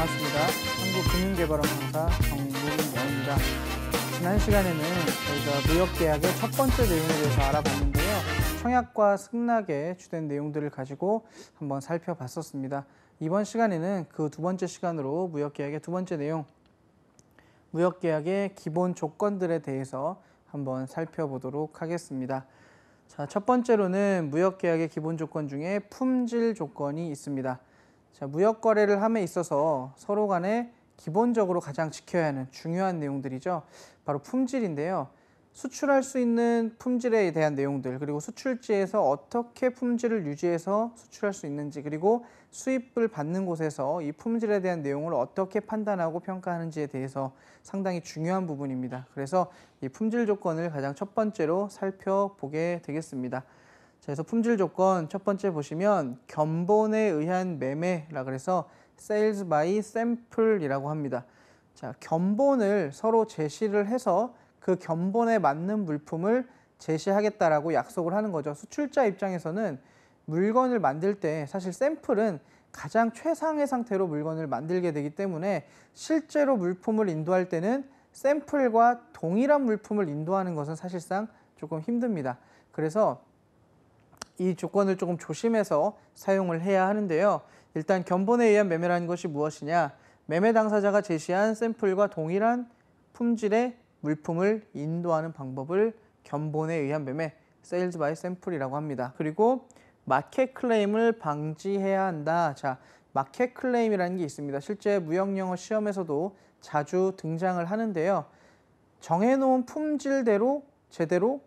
반갑습니다. 한국금융개발원 강사 정무근 입니다 지난 시간에는 저희가 무역계약의 첫 번째 내용에 대해서 알아봤는데요. 청약과 승낙에 주된 내용들을 가지고 한번 살펴봤었습니다. 이번 시간에는 그 두 번째 시간으로 무역계약의 두 번째 내용, 무역계약의 기본 조건들에 대해서 한번 살펴보도록 하겠습니다. 자, 첫 번째로는 무역계약의 기본 조건 중에 품질 조건이 있습니다. 자, 무역 거래를 함에 있어서 서로 간에 기본적으로 가장 지켜야 하는 중요한 내용들이죠. 바로 품질인데요. 수출할 수 있는 품질에 대한 내용들, 그리고 수출지에서 어떻게 품질을 유지해서 수출할 수 있는지, 그리고 수입을 받는 곳에서 이 품질에 대한 내용을 어떻게 판단하고 평가하는지에 대해서 상당히 중요한 부분입니다. 그래서 이 품질 조건을 가장 첫 번째로 살펴보게 되겠습니다. 그래서 품질 조건 첫 번째 보시면 견본에 의한 매매라 그래서 sales by sample이라고 합니다. 자, 견본을 서로 제시를 해서 그 견본에 맞는 물품을 제시하겠다라고 약속을 하는 거죠. 수출자 입장에서는 물건을 만들 때 사실 샘플은 가장 최상의 상태로 물건을 만들게 되기 때문에 실제로 물품을 인도할 때는 샘플과 동일한 물품을 인도하는 것은 사실상 조금 힘듭니다. 그래서 이 조건을 조금 조심해서 사용을 해야 하는데요. 일단 견본에 의한 매매라는 것이 무엇이냐? 매매 당사자가 제시한 샘플과 동일한 품질의 물품을 인도하는 방법을 견본에 의한 매매, 세일즈 바이 샘플이라고 합니다. 그리고 마켓 클레임을 방지해야 한다. 자, 마켓 클레임이라는 게 있습니다. 실제 무역영어 시험에서도 자주 등장을 하는데요. 정해놓은 품질대로 제대로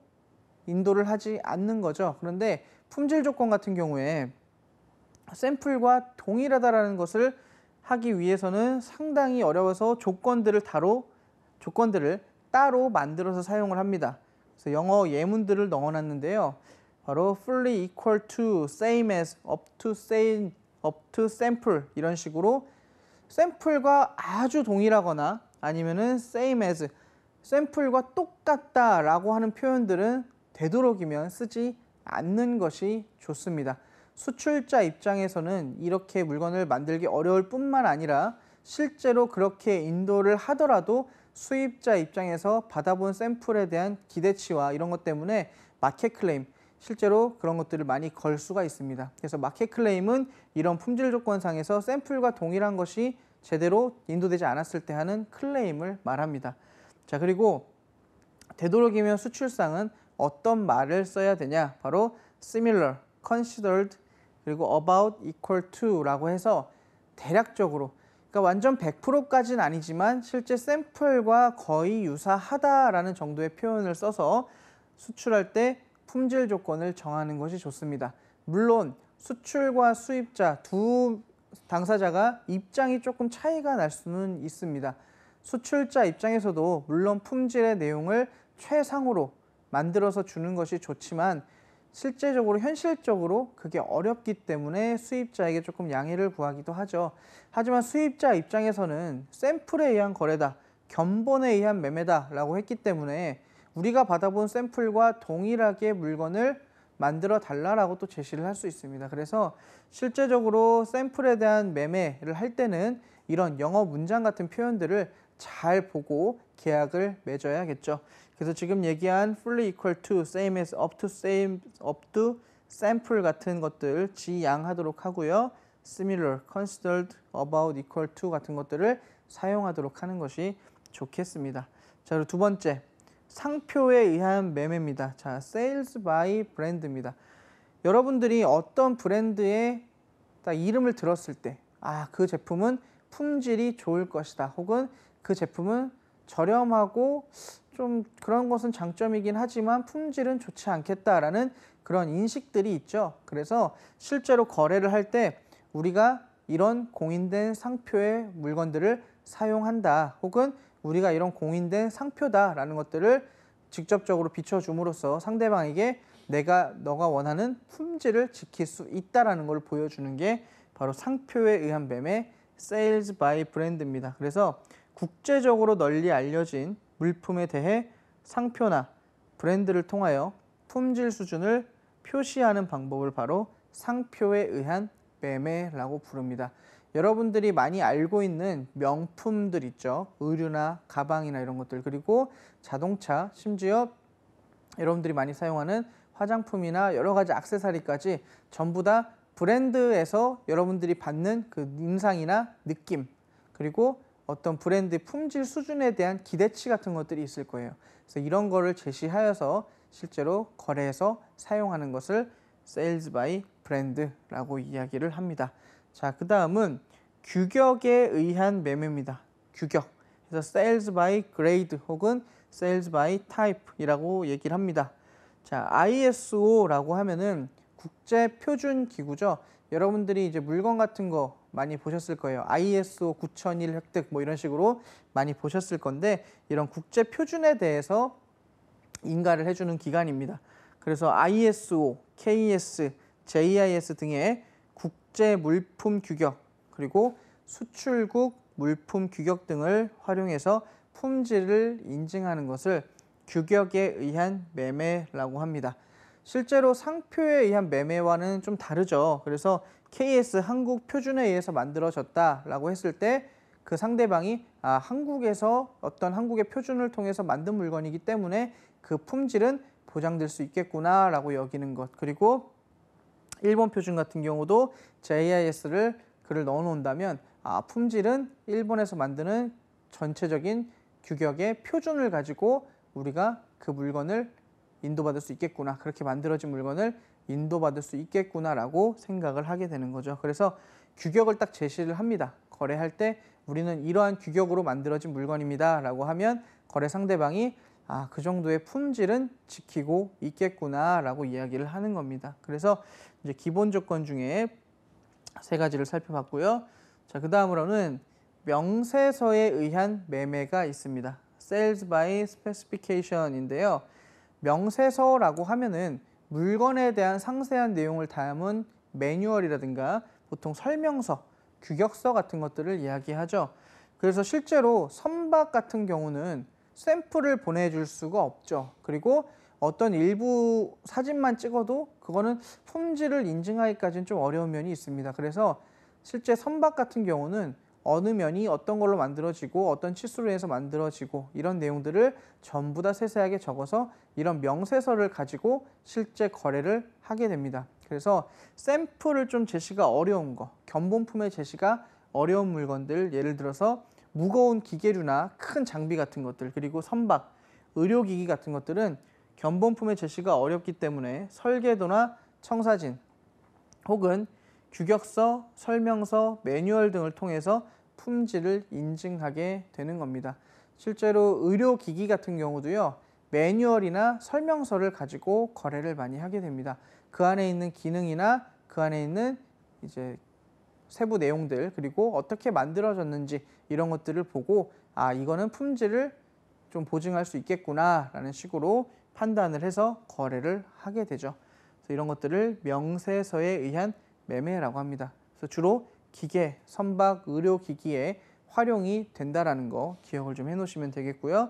인도를 하지 않는 거죠. 그런데 품질 조건 같은 경우에 샘플과 동일하다라는 것을 하기 위해서는 상당히 어려워서 조건들을 따로 조건들을 따로 만들어서 사용을 합니다. 그래서 영어 예문들을 넣어놨는데요. 바로 fully equal to, same as, up to, same, up to sample 이런 식으로 샘플과 아주 동일하거나 아니면은 same as 샘플과 똑같다라고 하는 표현들은 되도록이면 쓰지 않는 것이 좋습니다. 수출자 입장에서는 이렇게 물건을 만들기 어려울 뿐만 아니라 실제로 그렇게 인도를 하더라도 수입자 입장에서 받아본 샘플에 대한 기대치와 이런 것 때문에 마켓 클레임, 실제로 그런 것들을 많이 걸 수가 있습니다. 그래서 마켓 클레임은 이런 품질 조건상에서 샘플과 동일한 것이 제대로 인도되지 않았을 때 하는 클레임을 말합니다. 자, 그리고 되도록이면 수출상은 어떤 말을 써야 되냐? 바로 similar, considered, 그리고 about, equal to라고 해서 대략적으로 그러니까 완전 100%까지는 아니지만 실제 샘플과 거의 유사하다라는 정도의 표현을 써서 수출할 때 품질 조건을 정하는 것이 좋습니다. 물론 수출과 수입자 두 당사자가 입장이 조금 차이가 날 수는 있습니다. 수출자 입장에서도 물론 품질의 내용을 최상으로 만들어서 주는 것이 좋지만 실제적으로 현실적으로 그게 어렵기 때문에 수입자에게 조금 양해를 구하기도 하죠. 하지만 수입자 입장에서는 샘플에 의한 거래다, 견본에 의한 매매다라고 했기 때문에 우리가 받아본 샘플과 동일하게 물건을 만들어 달라라고 또 제시를 할 수 있습니다. 그래서 실제적으로 샘플에 대한 매매를 할 때는 이런 영어 문장 같은 표현들을 잘 보고 계약을 맺어야겠죠. 그래서 지금 얘기한 fully equal to, same as, up to, same, up to, sample 같은 것들 지양하도록 하고요. similar, considered, about, equal to 같은 것들을 사용하도록 하는 것이 좋겠습니다. 자, 그리고 두 번째. 상표에 의한 매매입니다. 자, sales by 브랜드입니다. 여러분들이 어떤 브랜드의 딱 이름을 들었을 때, 아, 그 제품은 품질이 좋을 것이다. 혹은 그 제품은 저렴하고 좀 그런 것은 장점이긴 하지만 품질은 좋지 않겠다라는 그런 인식들이 있죠. 그래서 실제로 거래를 할 때 우리가 이런 공인된 상표의 물건들을 사용한다 혹은 우리가 이런 공인된 상표다라는 것들을 직접적으로 비춰줌으로써 상대방에게 내가 너가 원하는 품질을 지킬 수 있다라는 걸 보여주는 게 바로 상표에 의한 뱀의 세일즈 바이 브랜드입니다. 그래서 국제적으로 널리 알려진 물품에 대해 상표나 브랜드를 통하여 품질 수준을 표시하는 방법을 바로 상표에 의한 매매라고 부릅니다. 여러분들이 많이 알고 있는 명품들 있죠. 의류나 가방이나 이런 것들 그리고 자동차 심지어 여러분들이 많이 사용하는 화장품이나 여러 가지 악세사리까지 전부 다 브랜드에서 여러분들이 받는 그 인상이나 느낌 그리고 어떤 브랜드 품질 수준에 대한 기대치 같은 것들이 있을 거예요. 그래서 이런 거를 제시하여서 실제로 거래해서 사용하는 것을 세일즈 바이 브랜드라고 이야기를 합니다. 자, 그 다음은 규격에 의한 매매입니다. 규격. 그래서 sales by grade 혹은 sales by type이라고 얘기를 합니다. 자, ISO라고 하면은 국제 표준 기구죠. 여러분들이 이제 물건 같은 거 많이 보셨을 거예요. ISO 9001 획득 뭐 이런 식으로 많이 보셨을 건데 이런 국제 표준에 대해서 인가를 해주는 기관입니다. 그래서 ISO, KS, JIS 등의 국제 물품 규격 그리고 수출국 물품 규격 등을 활용해서 품질을 인증하는 것을 규격에 의한 매매라고 합니다. 실제로 상표에 의한 매매와는 좀 다르죠. 그래서 KS 한국 표준에 의해서 만들어졌다라고 했을 때 그 상대방이 아, 한국에서 어떤 한국의 표준을 통해서 만든 물건이기 때문에 그 품질은 보장될 수 있겠구나라고 여기는 것. 그리고 일본 표준 같은 경우도 JIS를 글을 넣어 놓는다면 아, 품질은 일본에서 만드는 전체적인 규격의 표준을 가지고 우리가 그 물건을 인도받을 수 있겠구나 그렇게 만들어진 물건을 인도받을 수 있겠구나라고 생각을 하게 되는 거죠. 그래서 규격을 딱 제시를 합니다. 거래할 때 우리는 이러한 규격으로 만들어진 물건입니다라고 하면 거래 상대방이 아, 그 정도의 품질은 지키고 있겠구나라고 이야기를 하는 겁니다. 그래서 이제 기본 조건 중에 세 가지를 살펴봤고요. 자, 그 다음으로는 명세서에 의한 매매가 있습니다. Sales by Specification인데요. 명세서라고 하면은 물건에 대한 상세한 내용을 담은 매뉴얼이라든가 보통 설명서, 규격서 같은 것들을 이야기하죠. 그래서 실제로 선박 같은 경우는 샘플을 보내줄 수가 없죠. 그리고 어떤 일부 사진만 찍어도 그거는 품질을 인증하기까지는 좀 어려운 면이 있습니다. 그래서 실제 선박 같은 경우는 어느 면이 어떤 걸로 만들어지고 어떤 치수로 해서 만들어지고 이런 내용들을 전부 다 세세하게 적어서 이런 명세서를 가지고 실제 거래를 하게 됩니다. 그래서 샘플을 좀 제시가 어려운 거, 견본품의 제시가 어려운 물건들 예를 들어서 무거운 기계류나 큰 장비 같은 것들 그리고 선박, 의료기기 같은 것들은 견본품의 제시가 어렵기 때문에 설계도나 청사진 혹은 규격서, 설명서, 매뉴얼 등을 통해서 품질을 인증하게 되는 겁니다. 실제로 의료기기 같은 경우도요. 매뉴얼이나 설명서를 가지고 거래를 많이 하게 됩니다. 그 안에 있는 기능이나 그 안에 있는 이제 세부 내용들 그리고 어떻게 만들어졌는지 이런 것들을 보고 아 이거는 품질을 좀 보증할 수 있겠구나 라는 식으로 판단을 해서 거래를 하게 되죠. 그래서 이런 것들을 명세서에 의한 매매라고 합니다. 그래서 주로 기계, 선박, 의료기기에 활용이 된다라는 거 기억을 좀 해놓으시면 되겠고요.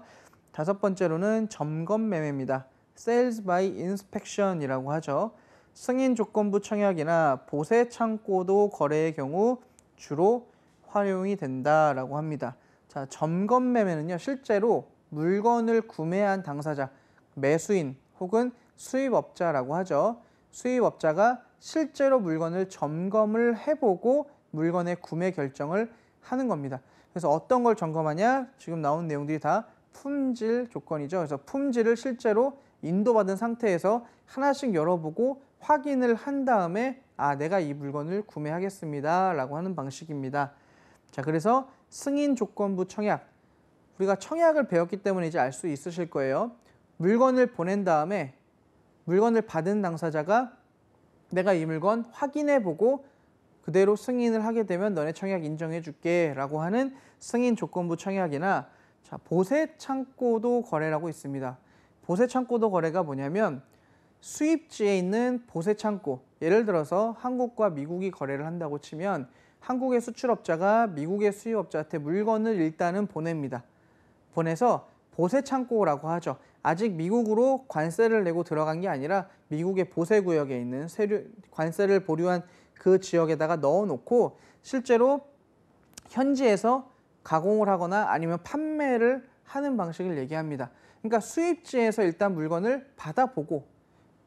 다섯 번째로는 점검 매매입니다. Sales by Inspection이라고 하죠. 승인 조건부 청약이나 보세 창고도 거래의 경우 주로 활용이 된다라고 합니다. 자, 점검 매매는요. 실제로 물건을 구매한 당사자, 매수인 혹은 수입업자라고 하죠. 수입업자가 실제로 물건을 점검을 해보고 물건의 구매 결정을 하는 겁니다. 그래서 어떤 걸 점검하냐? 지금 나온 내용들이 다 품질 조건이죠. 그래서 품질을 실제로 인도받은 상태에서 하나씩 열어보고 확인을 한 다음에 아 내가 이 물건을 구매하겠습니다 라고 하는 방식입니다. 자 그래서 승인 조건부 청약 우리가 청약을 배웠기 때문에 이제 알 수 있으실 거예요. 물건을 보낸 다음에 물건을 받은 당사자가 내가 이 물건 확인해보고 그대로 승인을 하게 되면 너네 청약 인정해줄게 라고 하는 승인 조건부 청약이나 자 보세 창고도 거래라고 있습니다. 보세 창고도 거래가 뭐냐면 수입지에 있는 보세 창고 예를 들어서 한국과 미국이 거래를 한다고 치면 한국의 수출업자가 미국의 수입업자한테 물건을 일단은 보냅니다. 보내서 보세 창고라고 하죠. 아직 미국으로 관세를 내고 들어간 게 아니라 미국의 보세 구역에 있는 세류 관세를 보류한 그 지역에다가 넣어 놓고 실제로 현지에서 가공을 하거나 아니면 판매를 하는 방식을 얘기합니다. 그러니까 수입지에서 일단 물건을 받아보고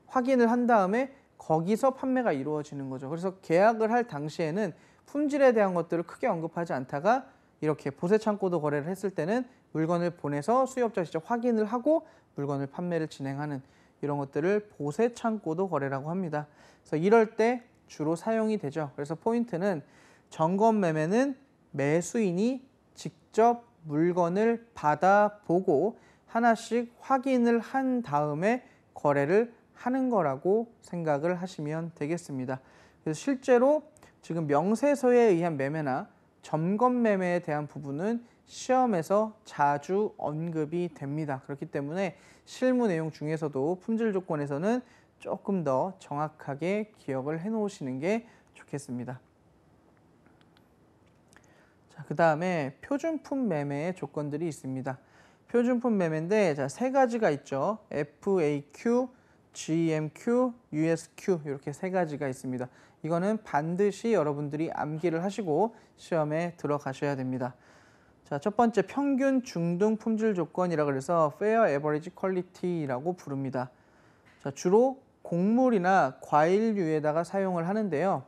확인을 한 다음에 거기서 판매가 이루어지는 거죠. 그래서 계약을 할 당시에는 품질에 대한 것들을 크게 언급하지 않다가 이렇게 보세 창고도 거래를 했을 때는 물건을 보내서 수요업자 직접 확인을 하고 물건을 판매를 진행하는 이런 것들을 보세 창고도 거래라고 합니다. 그래서 이럴 때 주로 사용이 되죠. 그래서 포인트는 점검 매매는 매수인이 직접 물건을 받아보고 하나씩 확인을 한 다음에 거래를 하는 거라고 생각을 하시면 되겠습니다. 그래서 실제로 지금 명세서에 의한 매매나 점검 매매에 대한 부분은 시험에서 자주 언급이 됩니다. 그렇기 때문에 실무 내용 중에서도 품질 조건에서는 조금 더 정확하게 기억을 해 놓으시는 게 좋겠습니다. 자, 그 다음에 표준품 매매의 조건들이 있습니다. 표준품 매매인데 자, 세 가지가 있죠. FAQ, GMQ, USQ 이렇게 세 가지가 있습니다. 이거는 반드시 여러분들이 암기를 하시고 시험에 들어가셔야 됩니다. 자, 첫 번째 평균 중등 품질 조건이라 그래서 Fair Average Quality라고 부릅니다. 자, 주로 곡물이나 과일류에다가 사용을 하는데요.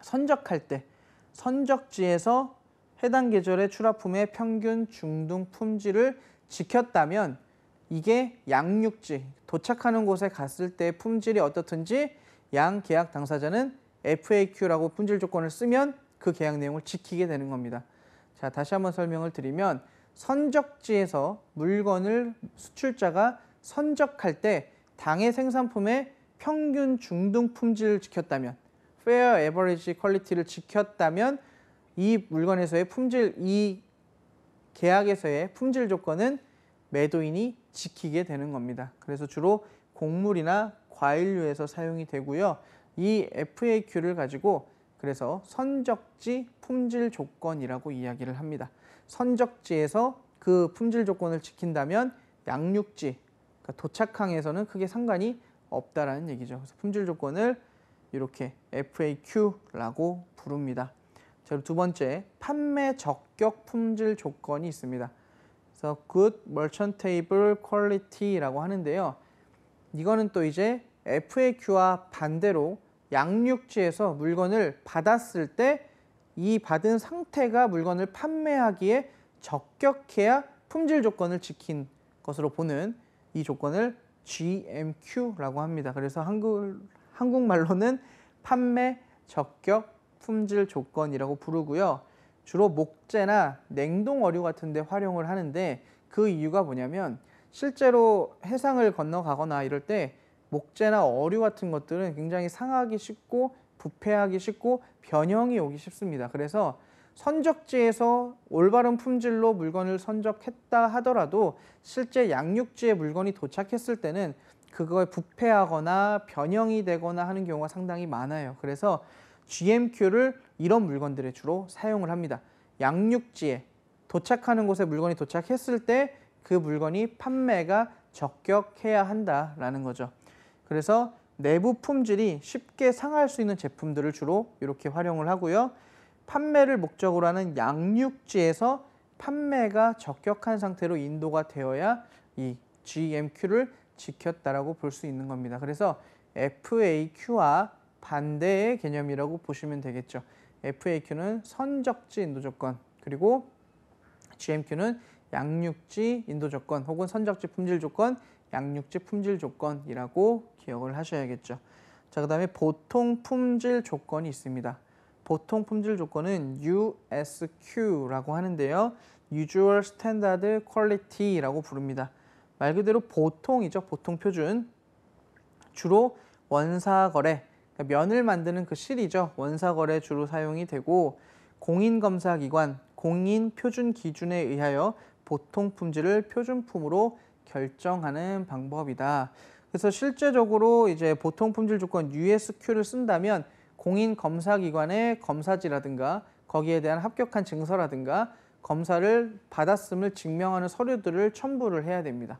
선적할 때 선적지에서 해당 계절의 출하품의 평균 중등 품질을 지켰다면 이게 양육지 도착하는 곳에 갔을 때 품질이 어떻든지 양 계약 당사자는 FAQ라고 품질 조건을 쓰면 그 계약 내용을 지키게 되는 겁니다. 자, 다시 한번 설명을 드리면 선적지에서 물건을 수출자가 선적할 때 당의 생산품의 평균 중등 품질을 지켰다면 페어 에버리지 퀄리티를 지켰다면 이 물건에서의 품질, 이 계약에서의 품질 조건은 매도인이 지키게 되는 겁니다. 그래서 주로 곡물이나 과일류에서 사용이 되고요. 이 FAQ를 가지고 그래서 선적지 품질 조건이라고 이야기를 합니다. 선적지에서 그 품질 조건을 지킨다면 양육지, 그러니까 도착항에서는 크게 상관이 없다라는 얘기죠. 그래서 품질 조건을 이렇게 FAQ라고 부릅니다. 자, 두 번째, 판매 적격 품질 조건이 있습니다. 그래서 Good m e r c h a n Table Quality라고 하는데요. 이거는 또 이제 FAQ와 반대로 양육지에서 물건을 받았을 때 이 받은 상태가 물건을 판매하기에 적격해야 품질 조건을 지킨 것으로 보는 이 조건을 GMQ라고 합니다. 그래서 한글, 한국말로는 판매 적격 품질 조건이라고 부르고요. 주로 목재나 냉동 어류 같은 데 활용을 하는데 그 이유가 뭐냐면 실제로 해상을 건너가거나 이럴 때 목재나 어류 같은 것들은 굉장히 상하기 쉽고 부패하기 쉽고 변형이 오기 쉽습니다. 그래서 선적지에서 올바른 품질로 물건을 선적했다 하더라도 실제 양육지에 물건이 도착했을 때는 그거에 부패하거나 변형이 되거나 하는 경우가 상당히 많아요. 그래서 GMQ를 이런 물건들에 주로 사용을 합니다. 양육지에 도착하는 곳에 물건이 도착했을 때 그 물건이 판매가 적격해야 한다라는 거죠. 그래서 내부 품질이 쉽게 상할 수 있는 제품들을 주로 이렇게 활용을 하고요. 판매를 목적으로 하는 양육지에서 판매가 적격한 상태로 인도가 되어야 이 GMQ를 지켰다라고 볼 수 있는 겁니다. 그래서 FAQ와 반대의 개념이라고 보시면 되겠죠. FAQ는 선적지 인도 조건, 그리고 GMQ는 양육지 인도 조건 혹은 선적지 품질 조건, 양육지 품질 조건이라고 기억을 하셔야겠죠. 자, 그 다음에 보통 품질 조건이 있습니다. 보통 품질 조건은 USQ라고 하는데요. Usual Standard Quality라고 부릅니다. 말 그대로 보통이죠. 보통 표준. 주로 원사거래, 그러니까 면을 만드는 그 실이죠. 원사거래 주로 사용이 되고 공인검사기관, 공인표준기준에 의하여 보통 품질을 표준품으로 결정하는 방법이다. 그래서 실제적으로 이제 보통 품질 조건 USQ를 쓴다면 공인 검사 기관의 검사지라든가 거기에 대한 합격한 증서라든가 검사를 받았음을 증명하는 서류들을 첨부를 해야 됩니다.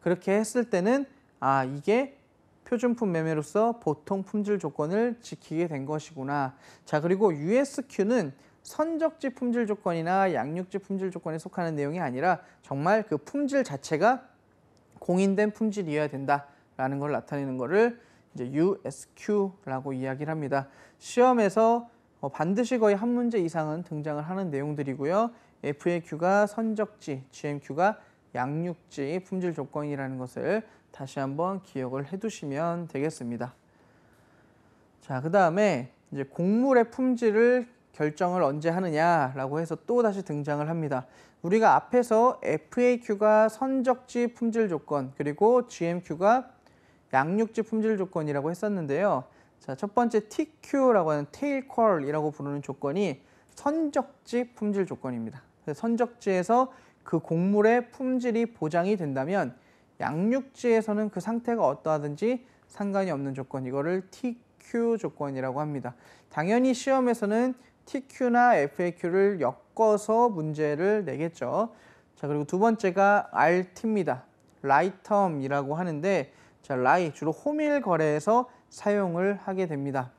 그렇게 했을 때는 아 이게 표준품 매매로서 보통 품질 조건을 지키게 된 것이구나. 자 그리고 USQ는 선적지 품질 조건이나 양육지 품질 조건에 속하는 내용이 아니라 정말 그 품질 자체가 공인된 품질이어야 된다라는 걸 나타내는 것을 이제 USQ라고 이야기를 합니다. 시험에서 어, 반드시 거의 한 문제 이상은 등장을 하는 내용들이고요. FAQ가 선적지, GMQ가 양육지 품질 조건이라는 것을 다시 한번 기억을 해두시면 되겠습니다. 자, 그 다음에 이제 곡물의 품질을 결정을 언제 하느냐라고 해서 또 다시 등장을 합니다. 우리가 앞에서 FAQ가 선적지 품질 조건 그리고 GMQ가 양육지 품질 조건이라고 했었는데요. 자, 첫 번째 TQ라고 하는 테일 퀄이라고 부르는 조건이 선적지 품질 조건입니다. 선적지에서 그 곡물의 품질이 보장이 된다면 양육지에서는 그 상태가 어떠하든지 상관이 없는 조건 이거를 TQ 조건이라고 합니다. 당연히 시험에서는 TQ나 FAQ를 엮어서 문제를 내겠죠. 자 그리고 두 번째가 RT입니다. 라이텀이라고 하는데 자 라이 주로 호밀 거래에서 사용을 하게 됩니다.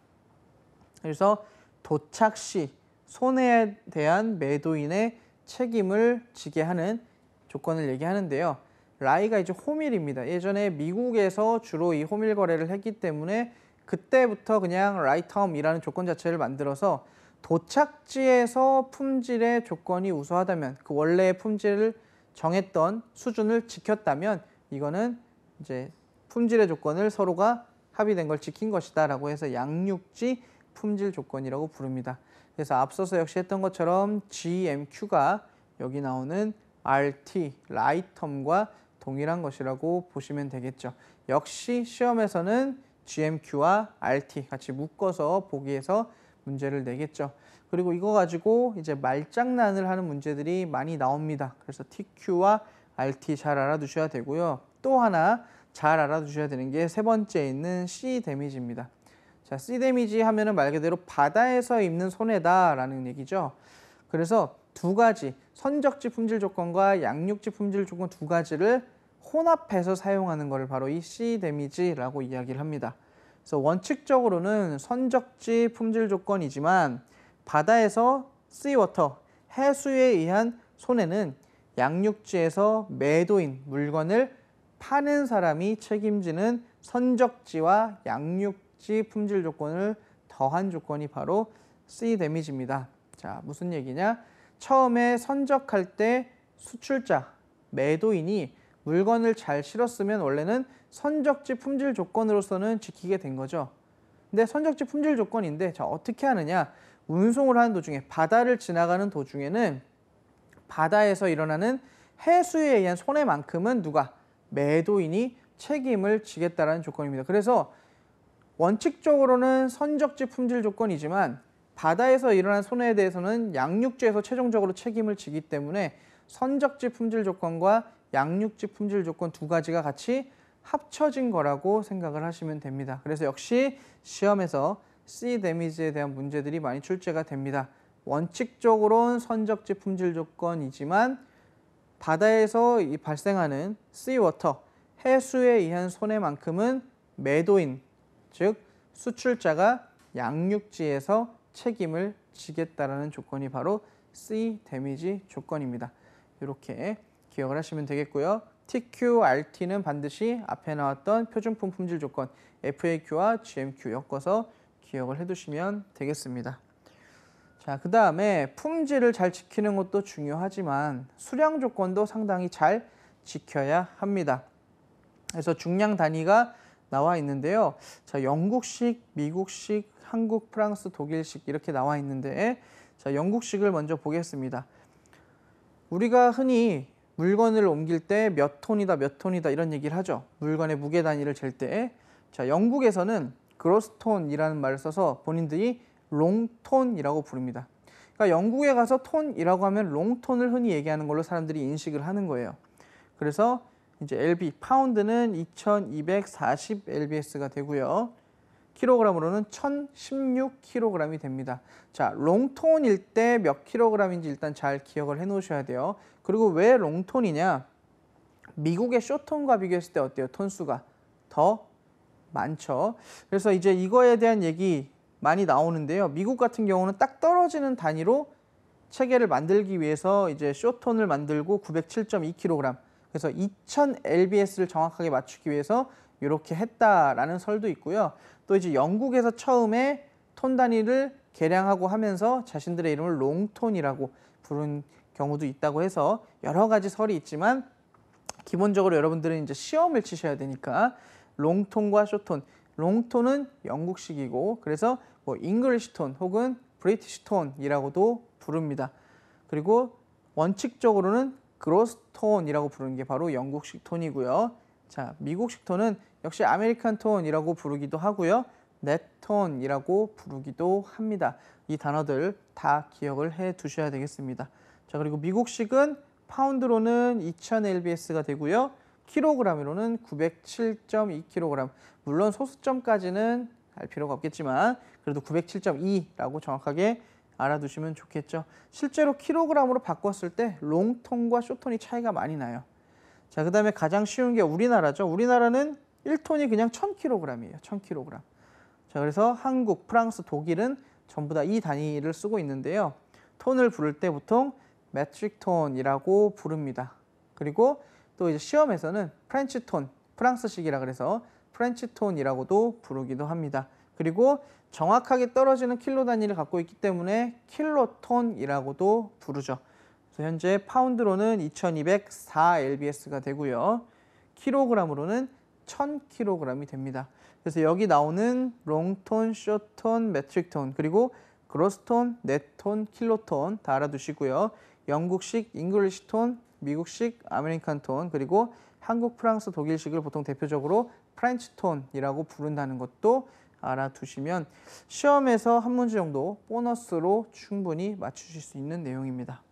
그래서 도착 시 손해에 대한 매도인의 책임을 지게 하는 조건을 얘기하는데요. 라이가 이제 호밀입니다. 예전에 미국에서 주로 이 호밀 거래를 했기 때문에 그때부터 그냥 라이텀이라는 조건 자체를 만들어서 도착지에서 품질의 조건이 우수하다면 그 원래의 품질을 정했던 수준을 지켰다면 이거는 이제 품질의 조건을 서로가 합의된 걸 지킨 것이다 라고 해서 양육지 품질 조건이라고 부릅니다. 그래서 앞서서 역시 했던 것처럼 GMQ가 여기 나오는 RT, 라이텀과 동일한 것이라고 보시면 되겠죠. 역시 시험에서는 GMQ와 RT 같이 묶어서 보기에서 문제를 내겠죠. 그리고 이거 가지고 이제 말장난을 하는 문제들이 많이 나옵니다. 그래서 TQ와 RT 잘 알아두셔야 되고요. 또 하나 잘 알아두셔야 되는 게 세 번째 있는 C 데미지입니다. 자, C 데미지 하면은 말 그대로 바다에서 입는 손해다라는 얘기죠. 그래서 두 가지 선적지 품질 조건과 양육지 품질 조건 두 가지를 혼합해서 사용하는 것을 바로 이 C 데미지라고 이야기를 합니다. 그래서 원칙적으로는 선적지 품질 조건이지만 바다에서 씨워터, 해수에 의한 손해는 양육지에서 매도인 물건을 파는 사람이 책임지는 선적지와 양육지 품질 조건을 더한 조건이 바로 C 데미지입니다. 자, 무슨 얘기냐? 처음에 선적할 때 수출자, 매도인이 물건을 잘 실었으면 원래는 선적지 품질 조건으로서는 지키게 된 거죠. 근데 선적지 품질 조건인데 자 어떻게 하느냐 운송을 하는 도중에 바다를 지나가는 도중에는 바다에서 일어나는 해수에 의한 손해만큼은 누가 매도인이 책임을 지겠다라는 조건입니다. 그래서 원칙적으로는 선적지 품질 조건이지만 바다에서 일어난 손해에 대해서는 양육지에서 최종적으로 책임을 지기 때문에 선적지 품질 조건과 양육지 품질 조건 두 가지가 같이 합쳐진 거라고 생각을 하시면 됩니다. 그래서 역시 시험에서 C 데미지에 대한 문제들이 많이 출제가 됩니다. 원칙적으로는 선적지 품질 조건이지만 바다에서 발생하는 C 워터, 해수에 의한 손해만큼은 매도인, 즉 수출자가 양육지에서 책임을 지겠다라는 조건이 바로 C 데미지 조건입니다. 이렇게 기억을 하시면 되겠고요. TQRT는 반드시 앞에 나왔던 표준품 품질 조건 FAQ와 GMQ 엮어서 기억을 해두시면 되겠습니다. 자, 그 다음에 품질을 잘 지키는 것도 중요하지만 수량 조건도 상당히 잘 지켜야 합니다. 그래서 중량 단위가 나와 있는데요. 자, 영국식, 미국식, 한국, 프랑스, 독일식 이렇게 나와 있는데 자, 영국식을 먼저 보겠습니다. 우리가 흔히 물건을 옮길 때 몇 톤이다 몇 톤이다 이런 얘기를 하죠. 물건의 무게 단위를 잴때자 영국에서는 그로스톤이라는 말을 써서 본인들이 롱톤이라고 부릅니다. 그러니까 영국에 가서 톤이라고 하면 롱톤을 흔히 얘기하는 걸로 사람들이 인식을 하는 거예요. 그래서 이제 LB 파운드는 2240 LBS가 되고요. 킬로그램으로는 1 0 1 6로그램이 됩니다. 자, 롱톤일 때 몇 킬로그램인지 일단 잘 기억을 해 놓으셔야 돼요. 그리고 왜 롱톤이냐? 미국의 쇼톤과 비교했을 때 어때요? 톤수가 더 많죠. 그래서 이제 이거에 대한 얘기 많이 나오는데요. 미국 같은 경우는 딱 떨어지는 단위로 체계를 만들기 위해서 이제 쇼톤을 만들고 9 0 7 2로그램 그래서 2000 lbs를 정확하게 맞추기 위해서 이렇게 했다라는 설도 있고요. 또 이제 영국에서 처음에 톤 단위를 개량하고 하면서 자신들의 이름을 롱톤이라고 부른 경우도 있다고 해서 여러 가지 설이 있지만 기본적으로 여러분들은 이제 시험을 치셔야 되니까 롱톤과 쇼톤 롱톤은 영국식이고 그래서 뭐 잉글리시톤 혹은 브리티시톤이라고도 부릅니다. 그리고 원칙적으로는 그로스톤이라고 부르는 게 바로 영국식 톤이고요. 자, 미국 식토는 역시 아메리칸 톤이라고 부르기도 하고요. 넷톤이라고 부르기도 합니다. 이 단어들 다 기억을 해 두셔야 되겠습니다. 자, 그리고 미국식은 파운드로는 2000 lbs가 되고요. 킬로그램으로는 907.2kg. 물론 소수점까지는 알 필요가 없겠지만 그래도 907.2라고 정확하게 알아두시면 좋겠죠. 실제로 킬로그램으로 바꿨을 때 롱톤과 쇼톤이 차이가 많이 나요. 자, 그 다음에 가장 쉬운 게 우리나라죠. 우리나라는 1톤이 그냥 1000kg이에요. 1000kg. 자, 그래서 한국, 프랑스, 독일은 전부 다 이 단위를 쓰고 있는데요. 톤을 부를 때 보통 메트릭 톤이라고 부릅니다. 그리고 또 이제 시험에서는 프렌치 톤, 프랑스식이라 그래서 프렌치 톤이라고도 부르기도 합니다. 그리고 정확하게 떨어지는 킬로 단위를 갖고 있기 때문에 킬로톤이라고도 부르죠. 그래서 현재 파운드로는 2204 lbs가 되고요. 킬로그램으로는 1000kg이 됩니다. 그래서 여기 나오는 롱톤, 쇼톤, 매트릭톤 그리고 그로스톤, 네톤, 킬로톤 다 알아두시고요. 영국식, 잉글리시톤, 미국식, 아메리칸톤 그리고 한국, 프랑스, 독일식을 보통 대표적으로 프렌치톤이라고 부른다는 것도 알아두시면 시험에서 한 문제 정도 보너스로 충분히 맞추실 수 있는 내용입니다.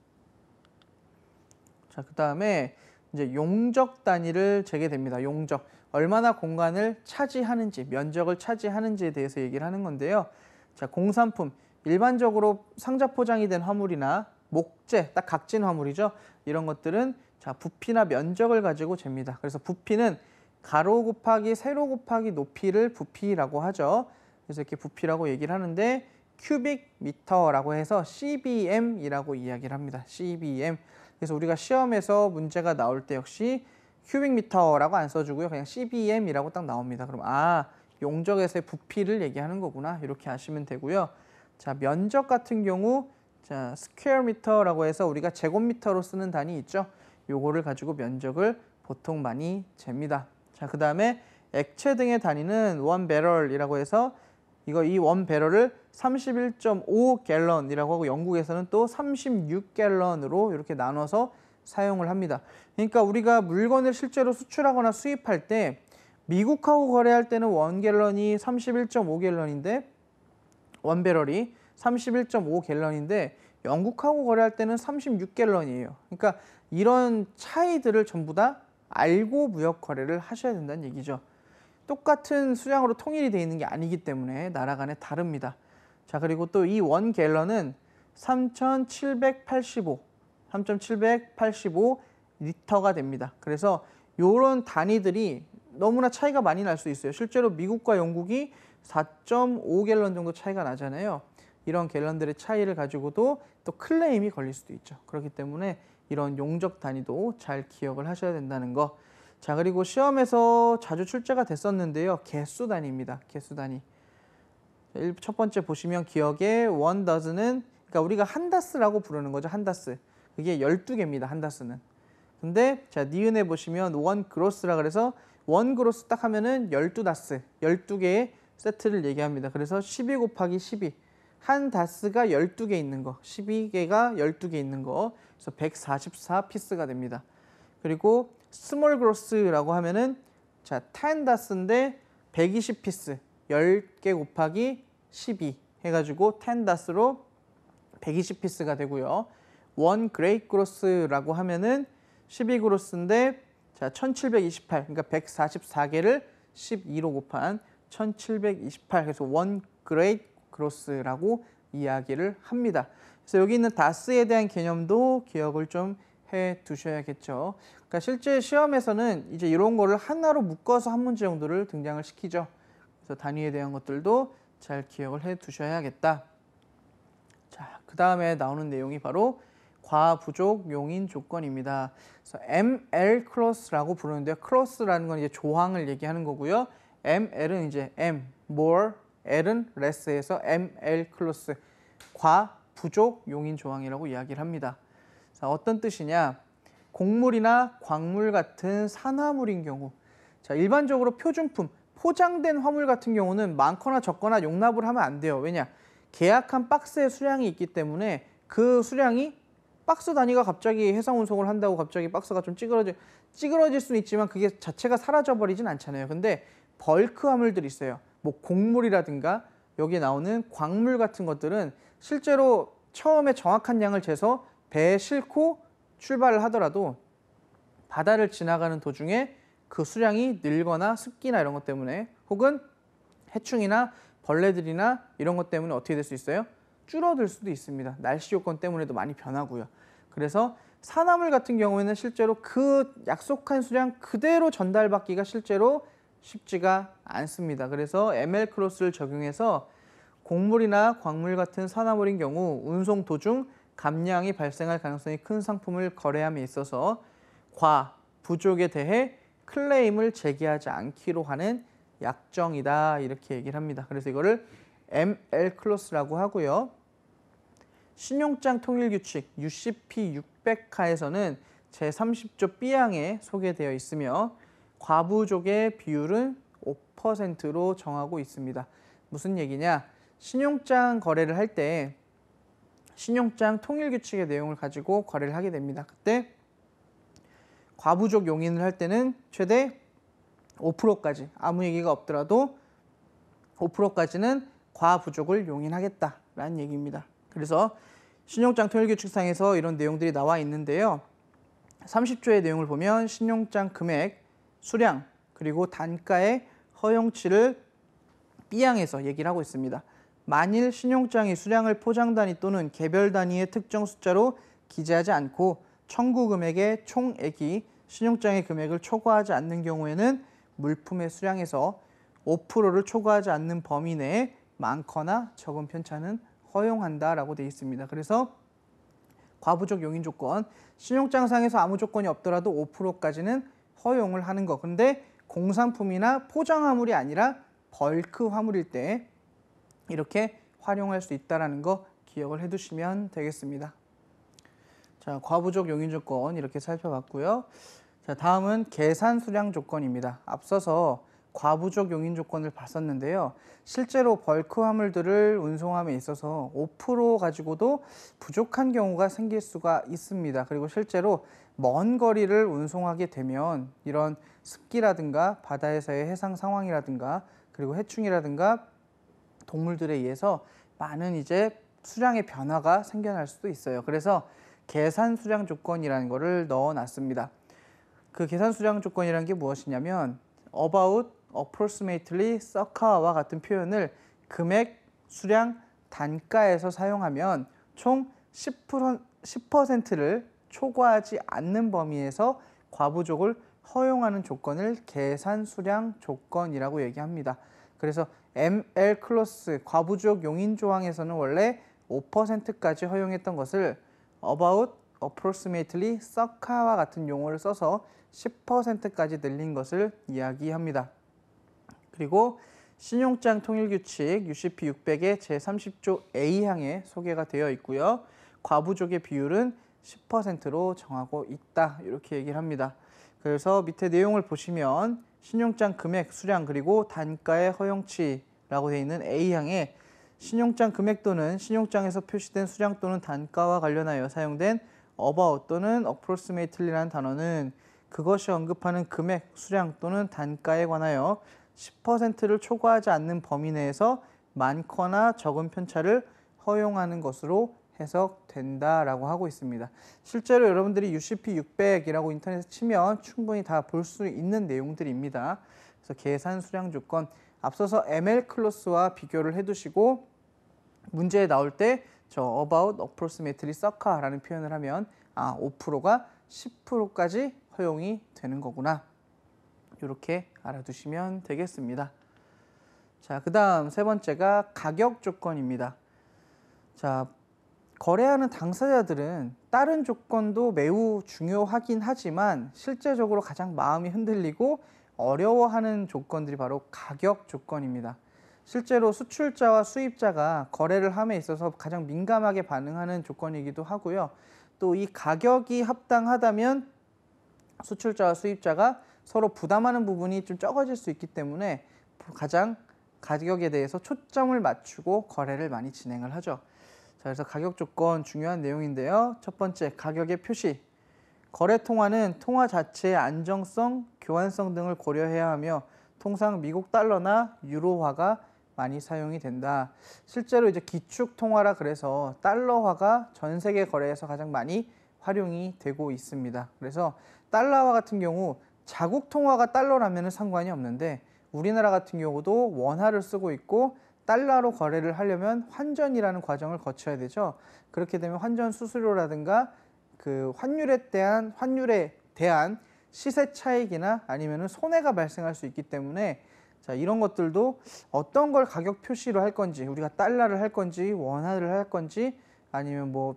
자, 그 다음에 이제 용적 단위를 재개됩니다 용적. 얼마나 공간을 차지하는지, 면적을 차지하는지에 대해서 얘기를 하는 건데요. 자, 공산품. 일반적으로 상자 포장이 된 화물이나 목재, 딱 각진 화물이죠. 이런 것들은 자, 부피나 면적을 가지고 잽니다. 그래서 부피는 가로 곱하기 세로 곱하기 높이를 부피라고 하죠. 그래서 이렇게 부피라고 얘기를 하는데 큐빅 미터라고 해서 CBM이라고 이야기를 합니다. CBM. 그래서 우리가 시험에서 문제가 나올 때 역시 큐빅 미터라고 안 써주고요. 그냥 CBM이라고 딱 나옵니다. 그럼 아 용적에서의 부피를 얘기하는 거구나 이렇게 아시면 되고요. 자 면적 같은 경우 자 스퀘어 미터라고 해서 우리가 제곱미터로 쓰는 단위 있죠. 요거를 가지고 면적을 보통 많이 잽니다. 자그 다음에 액체 등의 단위는 원 배럴이라고 해서 이거 이원 배럴을 31.5 갤런이라고 하고 영국에서는 또 36 갤런으로 이렇게 나눠서 사용을 합니다. 그러니까 우리가 물건을 실제로 수출하거나 수입할 때 미국하고 거래할 때는 원 갤런이 31.5 갤런인데 원 배럴이 31.5 갤런인데 영국하고 거래할 때는 36 갤런이에요. 그러니까 이런 차이들을 전부 다 알고 무역 거래를 하셔야 된다는 얘기죠. 똑같은 수량으로 통일이 되어 있는 게 아니기 때문에 나라 간에 다릅니다. 자 그리고 또 이 원 갤런은 3,785, 3,785 리터가 됩니다. 그래서 이런 단위들이 너무나 차이가 많이 날 수 있어요. 실제로 미국과 영국이 4.5 갤런 정도 차이가 나잖아요. 이런 갤런들의 차이를 가지고도 또 클레임이 걸릴 수도 있죠. 그렇기 때문에 이런 용적 단위도 잘 기억을 하셔야 된다는 거. 자 그리고 시험에서 자주 출제가 됐었는데요. 개수 단위입니다. 개수 단위. 첫 번째 보시면 기억에 원 다스는 그러니까 우리가 한다스라고 부르는 거죠. 한다스. 그게 12개입니다. 한다스는. 근데 자, 니은에 보시면 원 그로스라 그래서 원 그로스 딱 하면은 12다스. 12개의 세트를 얘기합니다. 그래서 12 곱하기 12. 한 다스가 12개 있는 거. 12개가 12개 있는 거. 그래서 144 피스가 됩니다. 그리고 스몰 그로스라고 하면은 자, 10 다스인데 120 피스. 10개 곱하기 12 해가지고 10 다스로 120피스가 되고요. 원 그레이 그로스라고 하면은 12 그로스인데 자 1728, 그러니까 144개를 12로 곱한 1728 그래서 원 그레이 그로스라고 이야기를 합니다. 그래서 여기 있는 다스에 대한 개념도 기억을 좀 해 두셔야겠죠. 그러니까 실제 시험에서는 이제 이런 거를 하나로 묶어서 한 문제 정도를 등장을 시키죠. 그래서 단위에 대한 것들도 잘 기억을 해 두셔야겠다. 자, 그 다음에 나오는 내용이 바로 과부족 용인 조건입니다. 그래서 ML 클로스라고 부르는데요. 클로스라는 건 이제 조항을 얘기하는 거고요. ML은 이제 M, more, L은 less에서 ML 클로스 과부족 용인 조항이라고 이야기를 합니다. 자, 어떤 뜻이냐? 곡물이나 광물 같은 산화물인 경우 자, 일반적으로 표준품 포장된 화물 같은 경우는 많거나 적거나 용납을 하면 안 돼요. 왜냐? 계약한 박스의 수량이 있기 때문에 그 수량이 박스 단위가 갑자기 해상 운송을 한다고 갑자기 박스가 좀 찌그러질 찌그러질 수는 있지만 그게 자체가 사라져 버리진 않잖아요. 근데 벌크 화물들이 있어요. 뭐 곡물이라든가 여기에 나오는 광물 같은 것들은 실제로 처음에 정확한 양을 재서 배에 싣고 출발을 하더라도 바다를 지나가는 도중에 그 수량이 늘거나 습기나 이런 것 때문에 혹은 해충이나 벌레들이나 이런 것 때문에 어떻게 될 수 있어요? 줄어들 수도 있습니다. 날씨 요건 때문에도 많이 변하고요. 그래서 산화물 같은 경우에는 실제로 그 약속한 수량 그대로 전달받기가 실제로 쉽지가 않습니다. 그래서 ML 크로스를 적용해서 곡물이나 광물 같은 산화물인 경우 운송 도중 감량이 발생할 가능성이 큰 상품을 거래함에 있어서 과, 부족에 대해 클레임을 제기하지 않기로 하는 약정이다 이렇게 얘기를 합니다. 그래서 이거를 ML 클로스라고 하고요. 신용장 통일 규칙 UCP 600가에서는 제30조 B항에 소개되어 있으며 과부족의 비율은 5%로 정하고 있습니다. 무슨 얘기냐? 신용장 거래를 할 때 신용장 통일 규칙의 내용을 가지고 거래를 하게 됩니다. 그때 과부족 용인을 할 때는 최대 5%까지 아무 얘기가 없더라도 5%까지는 과부족을 용인하겠다라는 얘기입니다. 그래서 신용장 통일규칙상에서 이런 내용들이 나와 있는데요. 30조의 내용을 보면 신용장 금액, 수량, 그리고 단가의 허용치를 B양에서 얘기를 하고 있습니다. 만일 신용장이 수량을 포장 단위 또는 개별 단위의 특정 숫자로 기재하지 않고 청구 금액의 총액이 신용장의 금액을 초과하지 않는 경우에는 물품의 수량에서 5%를 초과하지 않는 범위 내에 많거나 적은 편차는 허용한다라고 되어 있습니다. 그래서 과부족 용인 조건, 신용장상에서 아무 조건이 없더라도 5%까지는 허용을 하는 거. 런데 공산품이나 포장 화물이 아니라 벌크 화물일 때 이렇게 활용할 수 있다는 거 기억을 해두시면 되겠습니다. 자, 과부족 용인 조건 이렇게 살펴봤고요. 자, 다음은 계산 수량 조건입니다. 앞서서 과부족 용인 조건을 봤었는데요. 실제로 벌크 화물들을 운송함에 있어서 5% 가지고도 부족한 경우가 생길 수가 있습니다. 그리고 실제로 먼 거리를 운송하게 되면 이런 습기라든가 바다에서의 해상 상황이라든가 그리고 해충이라든가 동물들에 의해서 많은 이제 수량의 변화가 생겨날 수도 있어요. 그래서 계산 수량 조건이라는 것을 넣어놨습니다. 그 계산 수량 조건이란 게 무엇이냐면 about, approximately, circa와 같은 표현을 금액, 수량, 단가에서 사용하면 총 10%, 10%를 초과하지 않는 범위에서 과부족을 허용하는 조건을 계산 수량 조건이라고 얘기합니다. 그래서 ML 클로스 과부족 용인 조항에서는 원래 5%까지 허용했던 것을 about approximately circa와 같은 용어를 써서 10%까지 늘린 것을 이야기합니다. 그리고 신용장 통일규칙 UCP 600의 제30조 A항에 소개가 되어 있고요. 과부족의 비율은 10%로 정하고 있다 이렇게 얘기를 합니다. 그래서 밑에 내용을 보시면 신용장 금액, 수량 그리고 단가의 허용치라고 되어 있는 A항에 신용장 금액 또는 신용장에서 표시된 수량 또는 단가와 관련하여 사용된 about 또는 approximately라는 단어는 그것이 언급하는 금액, 수량 또는 단가에 관하여 10%를 초과하지 않는 범위 내에서 많거나 적은 편차를 허용하는 것으로 해석된다라고 하고 있습니다. 실제로 여러분들이 UCP 600이라고 인터넷에 치면 충분히 다 볼 수 있는 내용들입니다. 그래서 계산 수량 조건 앞서서 ML 클로스와 비교를 해두시고 문제에 나올 때 저 about approximately circa라는 표현을 하면 아 5%가 10%까지 허용이 되는 거구나 이렇게 알아두시면 되겠습니다. 자, 그 다음 세 번째가 가격 조건입니다. 자, 거래하는 당사자들은 다른 조건도 매우 중요하긴 하지만 실제적으로 가장 마음이 흔들리고 어려워하는 조건들이 바로 가격 조건입니다. 실제로 수출자와 수입자가 거래를 함에 있어서 가장 민감하게 반응하는 조건이기도 하고요. 또 이 가격이 합당하다면 수출자와 수입자가 서로 부담하는 부분이 좀 적어질 수 있기 때문에 가장 가격에 대해서 초점을 맞추고 거래를 많이 진행을 하죠. 자, 그래서 가격 조건 중요한 내용인데요. 첫 번째, 가격의 표시. 거래 통화는 통화 자체의 안정성, 교환성 등을 고려해야 하며 통상 미국 달러나 유로화가 많이 사용이 된다. 실제로 이제 기축 통화라 그래서 달러화가 전 세계 거래에서 가장 많이 활용이 되고 있습니다. 그래서 달러화 같은 경우 자국 통화가 달러라면 상관이 없는데 우리나라 같은 경우도 원화를 쓰고 있고 달러로 거래를 하려면 환전이라는 과정을 거쳐야 되죠. 그렇게 되면 환전 수수료라든가 그 환율에 대한 환율에 대한 시세 차익이나 아니면은 손해가 발생할 수 있기 때문에 자 이런 것들도 어떤 걸 가격 표시로 할 건지 우리가 달러를 할 건지 원화를 할 건지 아니면 뭐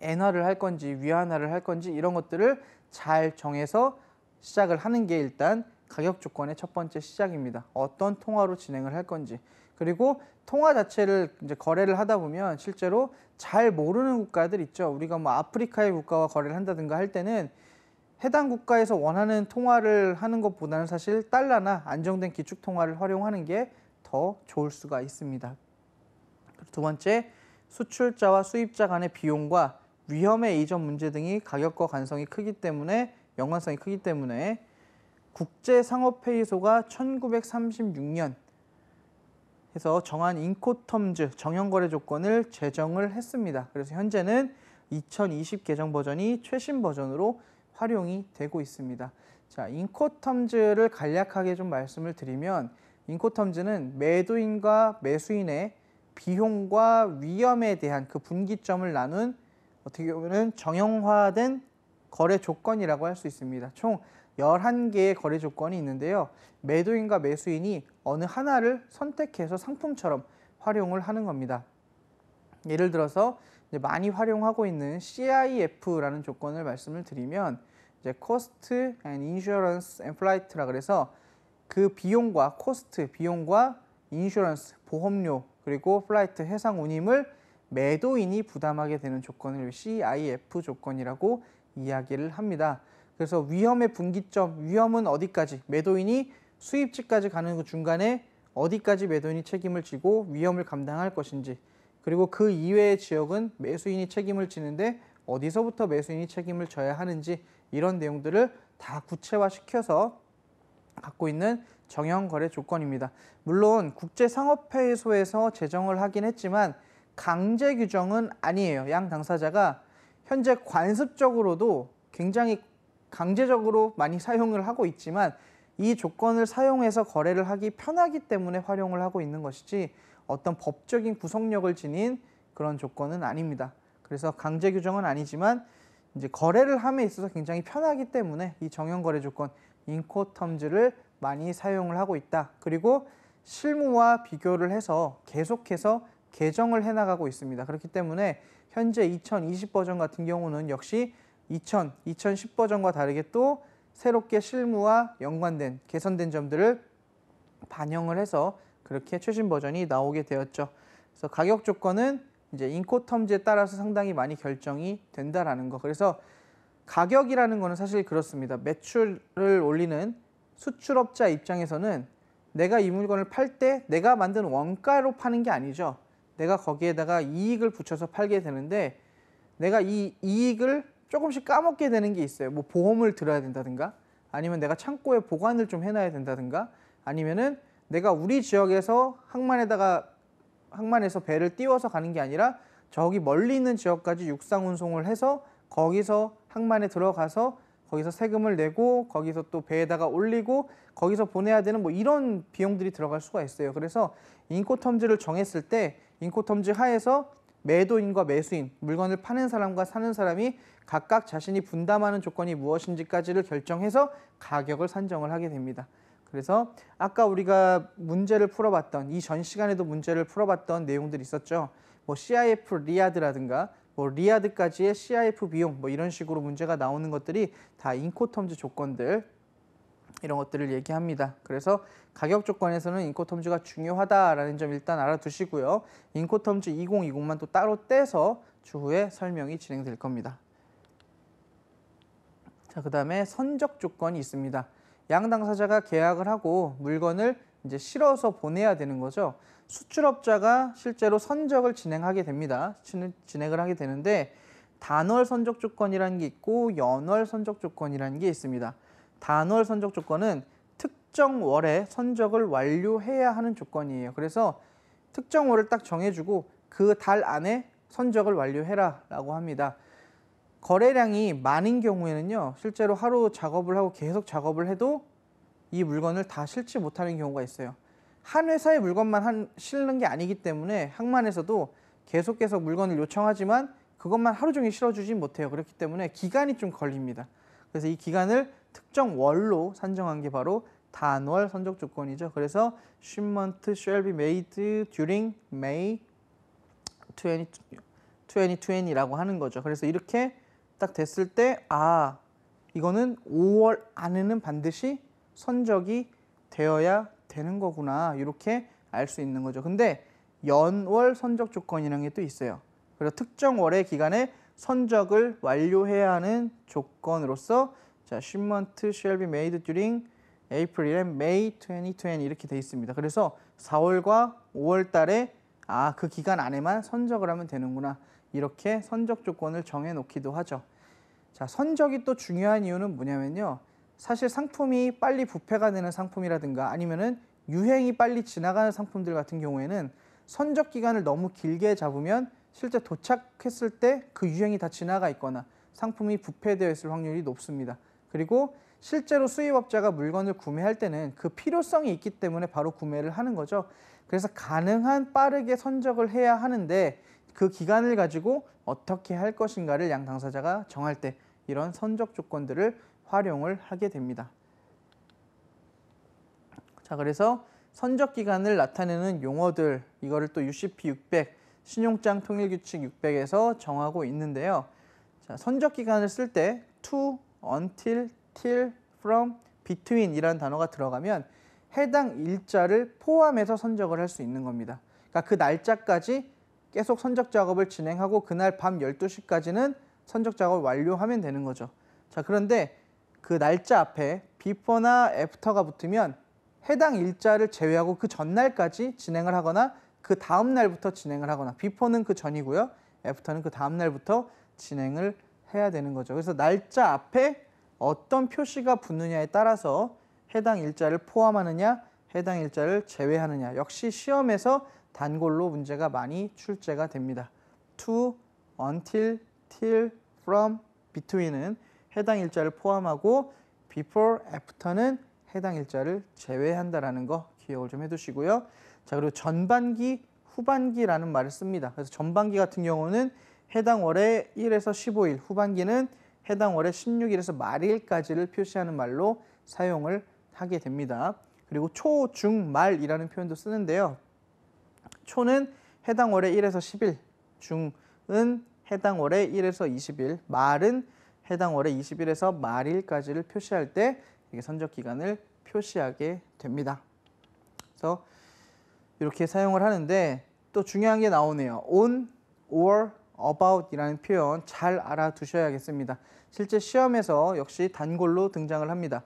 엔화를 할 건지 위안화를 할 건지 이런 것들을 잘 정해서 시작을 하는 게 일단 가격 조건의 첫 번째 시작입니다. 어떤 통화로 진행을 할 건지. 그리고 통화 자체를 이제 거래를 하다 보면 실제로 잘 모르는 국가들 있죠. 우리가 뭐 아프리카의 국가와 거래를 한다든가 할 때는 해당 국가에서 원하는 통화를 하는 것보다는 사실 달러나 안정된 기축 통화를 활용하는 게 더 좋을 수가 있습니다. 두 번째, 수출자와 수입자 간의 비용과 위험의 이전 문제 등이 가격과 관성이 크기 때문에 연관성이 크기 때문에 국제상업회의소가 1936년 해서 정한 인코텀즈 정형거래 조건을 제정을 했습니다. 그래서 현재는 2020 개정 버전이 최신 버전으로 활용이 되고 있습니다. 자, 인코텀즈를 간략하게 좀 말씀을 드리면 인코텀즈는 매도인과 매수인의 비용과 위험에 대한 그 분기점을 나눈 어떻게 보면 정형화된 거래 조건이라고 할 수 있습니다. 총 11개의 거래 조건이 있는데요. 매도인과 매수인이 어느 하나를 선택해서 상품처럼 활용을 하는 겁니다. 예를 들어서 많이 활용하고 있는 CIF라는 조건을 말씀을 드리면 이제 Cost and Insurance and Flight라 그래서 그 비용과 코스트, 비용과 인슈런스, 보험료 그리고 플라이트 해상 운임을 매도인이 부담하게 되는 조건을 CIF 조건이라고 이야기를 합니다. 그래서 위험의 분기점, 위험은 어디까지, 매도인이 수입지까지 가는 그 중간에 어디까지 매도인이 책임을 지고 위험을 감당할 것인지 그리고 그 이외의 지역은 매수인이 책임을 지는데 어디서부터 매수인이 책임을 져야 하는지 이런 내용들을 다 구체화시켜서 갖고 있는 정형 거래 조건입니다. 물론 국제상업회의소에서 제정을 하긴 했지만 강제 규정은 아니에요. 양 당사자가 현재 관습적으로도 굉장히 강제적으로 많이 사용을 하고 있지만 이 조건을 사용해서 거래를 하기 편하기 때문에 활용을 하고 있는 것이지 어떤 법적인 구속력을 지닌 그런 조건은 아닙니다. 그래서 강제 규정은 아니지만 이제 거래를 함에 있어서 굉장히 편하기 때문에 이 정형 거래 조건 인코텀즈를 많이 사용을 하고 있다. 그리고 실무와 비교를 해서 계속해서 개정을 해나가고 있습니다. 그렇기 때문에 현재 2020 버전 같은 경우는 역시 2000, 2010 버전과 다르게 또 새롭게 실무와 연관된 개선된 점들을 반영을 해서 그렇게 최신 버전이 나오게 되었죠. 그래서 가격 조건은 이제 인코텀즈에 따라서 상당히 많이 결정이 된다라는 거. 그래서 가격이라는 거는 사실 그렇습니다. 매출을 올리는 수출업자 입장에서는 내가 이 물건을 팔 때 내가 만든 원가로 파는 게 아니죠. 내가 거기에다가 이익을 붙여서 팔게 되는데 내가 이 이익을 조금씩 까먹게 되는 게 있어요. 뭐 보험을 들어야 된다든가 아니면 내가 창고에 보관을 좀 해놔야 된다든가 아니면은 내가 우리 지역에서 항만에다가 항만에서 배를 띄워서 가는 게 아니라 저기 멀리 있는 지역까지 육상 운송을 해서 거기서 항만에 들어가서 거기서 세금을 내고 거기서 또 배에다가 올리고 거기서 보내야 되는 뭐 이런 비용들이 들어갈 수가 있어요. 그래서 인코텀즈를 정했을 때 인코텀즈 하에서 매도인과 매수인, 물건을 파는 사람과 사는 사람이 각각 자신이 분담하는 조건이 무엇인지까지를 결정해서 가격을 산정을 하게 됩니다. 그래서 아까 우리가 문제를 풀어봤던 이 전 시간에도 문제를 풀어봤던 내용들이 있었죠. 뭐 CIF 리아드라든가 뭐 리아드까지의 CIF 비용 뭐 이런 식으로 문제가 나오는 것들이 다 인코텀즈 조건들 이런 것들을 얘기합니다. 그래서 가격 조건에서는 인코텀즈가 중요하다라는 점 일단 알아두시고요. 인코텀즈 2020만 또 따로 떼서 추후에 설명이 진행될 겁니다. 자, 그 다음에 선적 조건이 있습니다. 양 당사자가 계약을 하고 물건을 이제 실어서 보내야 되는 거죠. 수출업자가 실제로 선적을 진행하게 됩니다. 진행을 하게 되는데 단월 선적 조건이라는 게 있고 연월 선적 조건이라는 게 있습니다. 단월 선적 조건은 특정 월에 선적을 완료해야 하는 조건이에요. 그래서 특정 월을 딱 정해주고 그 달 안에 선적을 완료해라 라고 합니다. 거래량이 많은 경우에는요. 실제로 하루 작업을 하고 계속 작업을 해도 이 물건을 다 실지 못하는 경우가 있어요. 한 회사의 물건만 한, 실는 게 아니기 때문에 항만에서도 계속해서 물건을 요청하지만 그것만 하루 종일 실어주진 못해요. 그렇기 때문에 기간이 좀 걸립니다. 그래서 이 기간을 특정 월로 산정한 게 바로 단월 선적 조건이죠. 그래서 shipment shall be made during May 20, 2 0이라고 하는 거죠. 그래서 이렇게 딱 됐을 때 아, 이거는 5월 안에는 반드시 선적이 되어야 되는 거구나. 이렇게 알 수 있는 거죠. 근데 연월 선적 조건이라는 게 또 있어요. 그래서 특정 월의 기간에 선적을 완료해야 하는 조건으로서 자, shipment shall be made during April and May 2020 이렇게 돼 있습니다. 그래서 4월과 5월 달에 아, 그 기간 안에만 선적을 하면 되는구나. 이렇게 선적 조건을 정해 놓기도 하죠. 자, 선적이 또 중요한 이유는 뭐냐면요. 사실 상품이 빨리 부패가 되는 상품이라든가 아니면은 유행이 빨리 지나가는 상품들 같은 경우에는 선적 기간을 너무 길게 잡으면 실제 도착했을 때 그 유행이 다 지나가 있거나 상품이 부패되어 있을 확률이 높습니다. 그리고 실제로 수입업자가 물건을 구매할 때는 그 필요성이 있기 때문에 바로 구매를 하는 거죠. 그래서 가능한 빠르게 선적을 해야 하는데 그 기간을 가지고 어떻게 할 것인가를 양 당사자가 정할 때 이런 선적 조건들을 활용을 하게 됩니다. 자, 그래서 선적 기간을 나타내는 용어들 이거를 또 UCP 600 신용장 통일 규칙 600에서 정하고 있는데요. 자, 선적 기간을 쓸 때 to until, till, from, between 이라는 단어가 들어가면 해당 일자를 포함해서 선적을 할 수 있는 겁니다. 그러니까 그 날짜까지 계속 선적 작업을 진행하고 그날 밤 12시까지는 선적 작업을 완료하면 되는 거죠. 자, 그런데 그 날짜 앞에 before나 after가 붙으면 해당 일자를 제외하고 그 전날까지 진행을 하거나 그 다음 날부터 진행을 하거나 before는 그 전이고요. after는 그 다음 날부터 진행을 해야 되는 거죠. 그래서 날짜 앞에 어떤 표시가 붙느냐에 따라서 해당 일자를 포함하느냐, 해당 일자를 제외하느냐. 역시 시험에서 단골로 문제가 많이 출제가 됩니다. to, until, till, from, between은 해당 일자를 포함하고 before, after는 해당 일자를 제외한다라는 거 기억을 좀 해두시고요. 자 그리고 전반기, 후반기라는 말을 씁니다. 그래서 전반기 같은 경우는 해당 월의 1에서 15일, 후반기는 해당 월의 16일에서 말일까지를 표시하는 말로 사용을 하게 됩니다. 그리고 초, 중, 말이라는 표현도 쓰는데요. 초는 해당 월의 1에서 10일, 중은 해당 월의 1에서 20일, 말은 해당 월의 20일에서 말일까지를 표시할 때 이게 선적 기간을 표시하게 됩니다. 그래서 이렇게 사용을 하는데 또 중요한 게 나오네요. on or about이라는 표현 잘 알아두셔야겠습니다. 실제 시험에서 역시 단골로 등장을 합니다.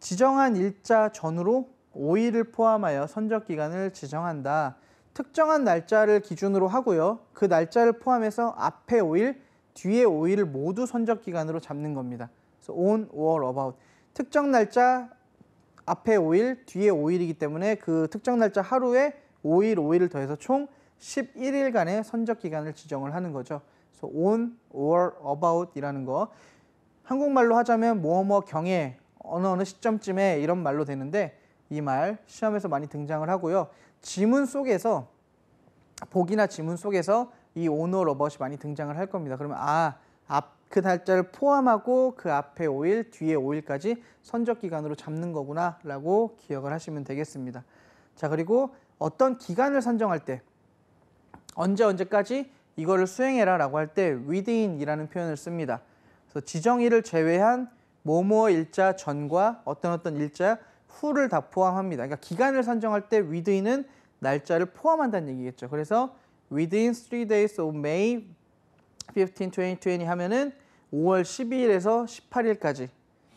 지정한 일자 전후로 5일을 포함하여 선적 기간을 지정한다. 특정한 날짜를 기준으로 하고요. 그 날짜를 포함해서 앞에 5일, 뒤에 5일을 모두 선적 기간으로 잡는 겁니다. 그래서 on or about. 특정 날짜 앞에 5일, 뒤에 5일이기 때문에 그 특정 날짜 하루에 5일, 5일을 더해서 총 11일간의 선적 기간을 지정을 하는 거죠. 그래서 on or about이라는 거 한국말로 하자면 뭐 뭐 경에 어느 어느 시점쯤에 이런 말로 되는데 이 말 시험에서 많이 등장을 하고요. 지문 속에서 보기나 지문 속에서 이 on or about이 많이 등장을 할 겁니다. 그러면 아앞그 날짜를 포함하고 그 앞에 5일, 뒤에 5일까지 선적 기간으로 잡는 거구나라고 기억을 하시면 되겠습니다. 자, 그리고 어떤 기간을 선정할 때 언제 언제까지 이거를 수행해라 라고 할 때 within 이라는 표현을 씁니다. 그래서 지정일을 제외한 뭐뭐 일자 전과 어떤 어떤 일자 후를 다 포함합니다. 그러니까 기간을 산정할 때 within은 날짜를 포함한다는 얘기겠죠. 그래서 within t days of May 15, 2020 하면은 5월 12일에서 18일까지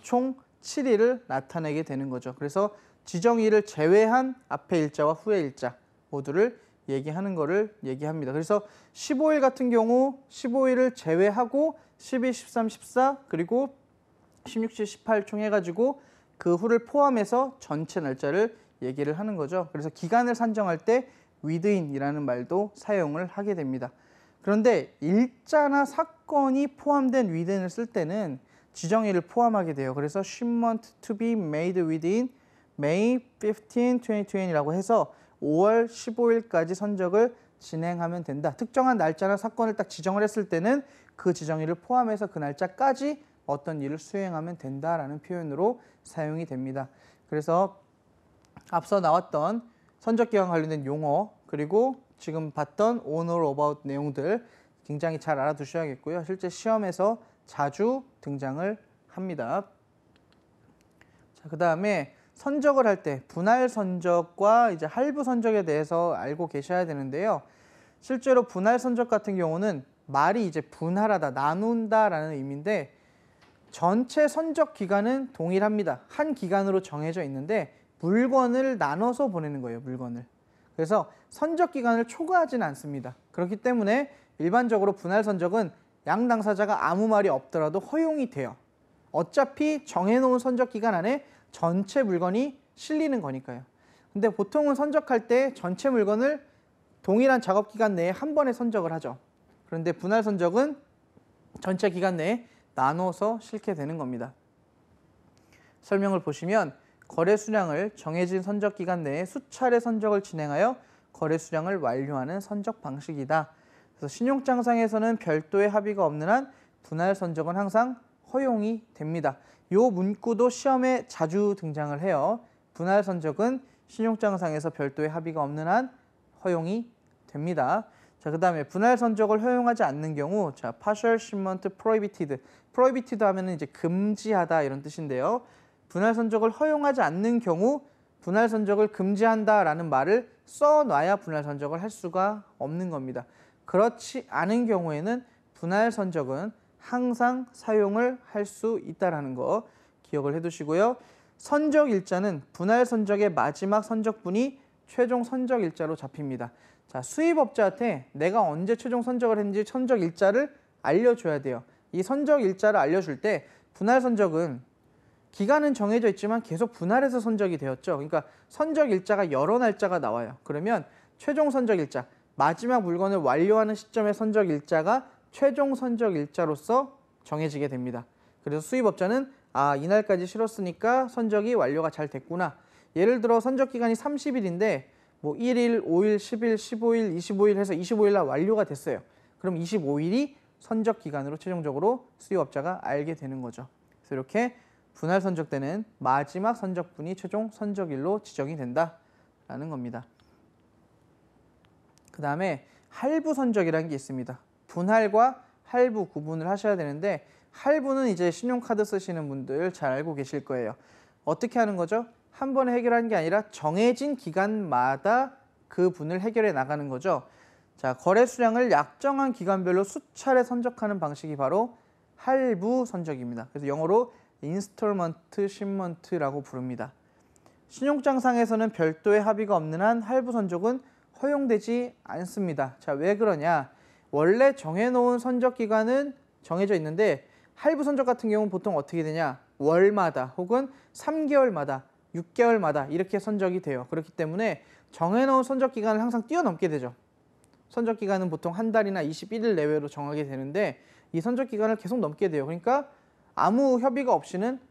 총 7일을 나타내게 되는 거죠. 그래서 지정일을 제외한 앞의 일자와 후의 일자 모두를 얘기하는 거를 얘기합니다. 그래서 15일 같은 경우 15일을 제외하고 12, 13, 14 그리고 16, 17, 18 총 해가지고 그 후를 포함해서 전체 날짜를 얘기를 하는 거죠. 그래서 기간을 산정할 때 위드인이라는 말도 사용을 하게 됩니다. 그런데 일자나 사건이 포함된 위드인을 쓸 때는 지정일을 포함하게 돼요. 그래서 shipment to be made within May 15, 2020이라고 해서 5월 15일까지 선적을 진행하면 된다. 특정한 날짜나 사건을 딱 지정을 했을 때는 그 지정일을 포함해서 그 날짜까지 어떤 일을 수행하면 된다라는 표현으로 사용이 됩니다. 그래서 앞서 나왔던 선적기간 관련된 용어 그리고 지금 봤던 on or about 내용들 굉장히 잘 알아두셔야겠고요. 실제 시험에서 자주 등장을 합니다. 자, 그 다음에 선적을 할 때 분할 선적과 이제 할부 선적에 대해서 알고 계셔야 되는데요. 실제로 분할 선적 같은 경우는 말이 이제 분할하다, 나눈다라는 의미인데 전체 선적 기간은 동일합니다. 한 기간으로 정해져 있는데 물건을 나눠서 보내는 거예요, 물건을. 그래서 선적 기간을 초과하진 않습니다. 그렇기 때문에 일반적으로 분할 선적은 양 당사자가 아무 말이 없더라도 허용이 돼요. 어차피 정해놓은 선적 기간 안에 전체 물건이 실리는 거니까요. 근데 보통은 선적할 때 전체 물건을 동일한 작업 기간 내에 한 번에 선적을 하죠. 그런데 분할 선적은 전체 기간 내에 나눠서 실게 되는 겁니다. 설명을 보시면 거래 수량을 정해진 선적 기간 내에 수차례 선적을 진행하여 거래 수량을 완료하는 선적 방식이다. 그래서 신용장상에서는 별도의 합의가 없는 한 분할 선적은 항상 허용이 됩니다. 요 문구도 시험에 자주 등장을 해요. 분할 선적은 신용장상에서 별도의 합의가 없는 한 허용이 됩니다. 자, 그 다음에 분할 선적을 허용하지 않는 경우 자, partial shipment prohibited. prohibited 하면 이제 금지하다 이런 뜻인데요. 분할 선적을 허용하지 않는 경우 분할 선적을 금지한다라는 말을 써놔야 분할 선적을 할 수가 없는 겁니다. 그렇지 않은 경우에는 분할 선적은 항상 사용을 할 수있다는거 기억을 해두시고요. 선적 일자는 분할 선적의 마지막 선적분이 최종 선적 일자로 잡힙니다. 자, 수입업자한테 내가 언제 최종 선적을 했는지 선적 일자를 알려줘야 돼요. 이 선적 일자를 알려줄 때 분할 선적은 기간은 정해져 있지만 계속 분할해서 선적이 되었죠. 그러니까 선적 일자가 여러 날짜가 나와요. 그러면 최종 선적 일자, 마지막 물건을 완료하는 시점의 선적 일자가 최종 선적 일자로서 정해지게 됩니다. 그래서 수입업자는 아 이날까지 실었으니까 선적이 완료가 잘 됐구나. 예를 들어 선적 기간이 30일인데 뭐 1일, 5일, 10일, 15일, 25일 해서 25일 날 완료가 됐어요. 그럼 25일이 선적 기간으로 최종적으로 수입업자가 알게 되는 거죠. 그래서 이렇게 분할 선적되는 마지막 선적분이 최종 선적일로 지정이 된다라는 겁니다. 그 다음에 할부 선적이라는 게 있습니다. 분할과 할부 구분을 하셔야 되는데 할부는 이제 신용카드 쓰시는 분들 잘 알고 계실 거예요. 어떻게 하는 거죠? 한 번에 해결하는 게 아니라 정해진 기간마다 그 분을 해결해 나가는 거죠. 자, 거래 수량을 약정한 기간별로 수차례 선적하는 방식이 바로 할부 선적입니다. 그래서 영어로 인스톨먼트 신먼트라고 부릅니다. 신용장상에서는 별도의 합의가 없는 한 할부 선적은 허용되지 않습니다. 자, 왜 그러냐? 원래 정해놓은 선적 기간은 정해져 있는데 할부 선적 같은 경우는 보통 어떻게 되냐 월마다 혹은 3개월마다 6개월마다 이렇게 선적이 돼요. 그렇기 때문에 정해놓은 선적 기간을 항상 뛰어넘게 되죠. 선적 기간은 보통 한 달이나 21일 내외로 정하게 되는데 이 선적 기간을 계속 넘게 돼요. 그러니까 아무 협의가 없이는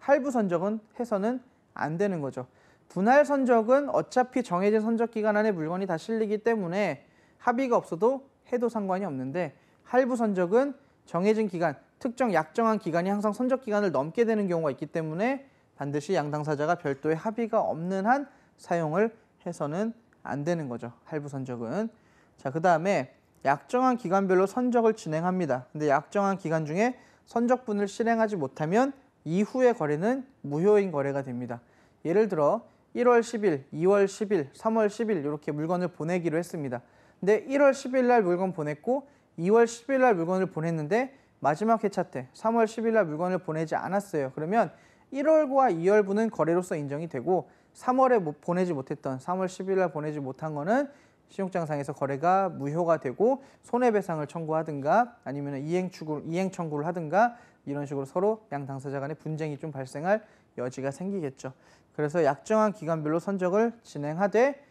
할부 선적은 해서는 안 되는 거죠. 분할 선적은 어차피 정해진 선적 기간 안에 물건이 다 실리기 때문에 합의가 없어도 해도 상관이 없는데 할부 선적은 정해진 기간, 특정 약정한 기간이 항상 선적 기간을 넘게 되는 경우가 있기 때문에 반드시 양 당사자가 별도의 합의가 없는 한 사용을 해서는 안 되는 거죠. 할부 선적은. 자, 그다음에 약정한 기간별로 선적을 진행합니다. 근데 약정한 기간 중에 선적분을 실행하지 못하면 이후의 거래는 무효인 거래가 됩니다. 예를 들어 1월 10일, 2월 10일, 3월 10일 이렇게 물건을 보내기로 했습니다. 근데 1월 10일 날 물건 보냈고 2월 10일 날 물건을 보냈는데 마지막 회차 때 3월 10일 날 물건을 보내지 않았어요. 그러면 1월과 2월분은 거래로서 인정이 되고 3월에 못 보내지 못했던 3월 10일 날 보내지 못한 거는 신용장상에서 거래가 무효가 되고 손해배상을 청구하든가 아니면 이행 추구, 이행 청구를 하든가 이런 식으로 서로 양 당사자 간의 분쟁이 좀 발생할 여지가 생기겠죠. 그래서 약정한 기간별로 선적을 진행하되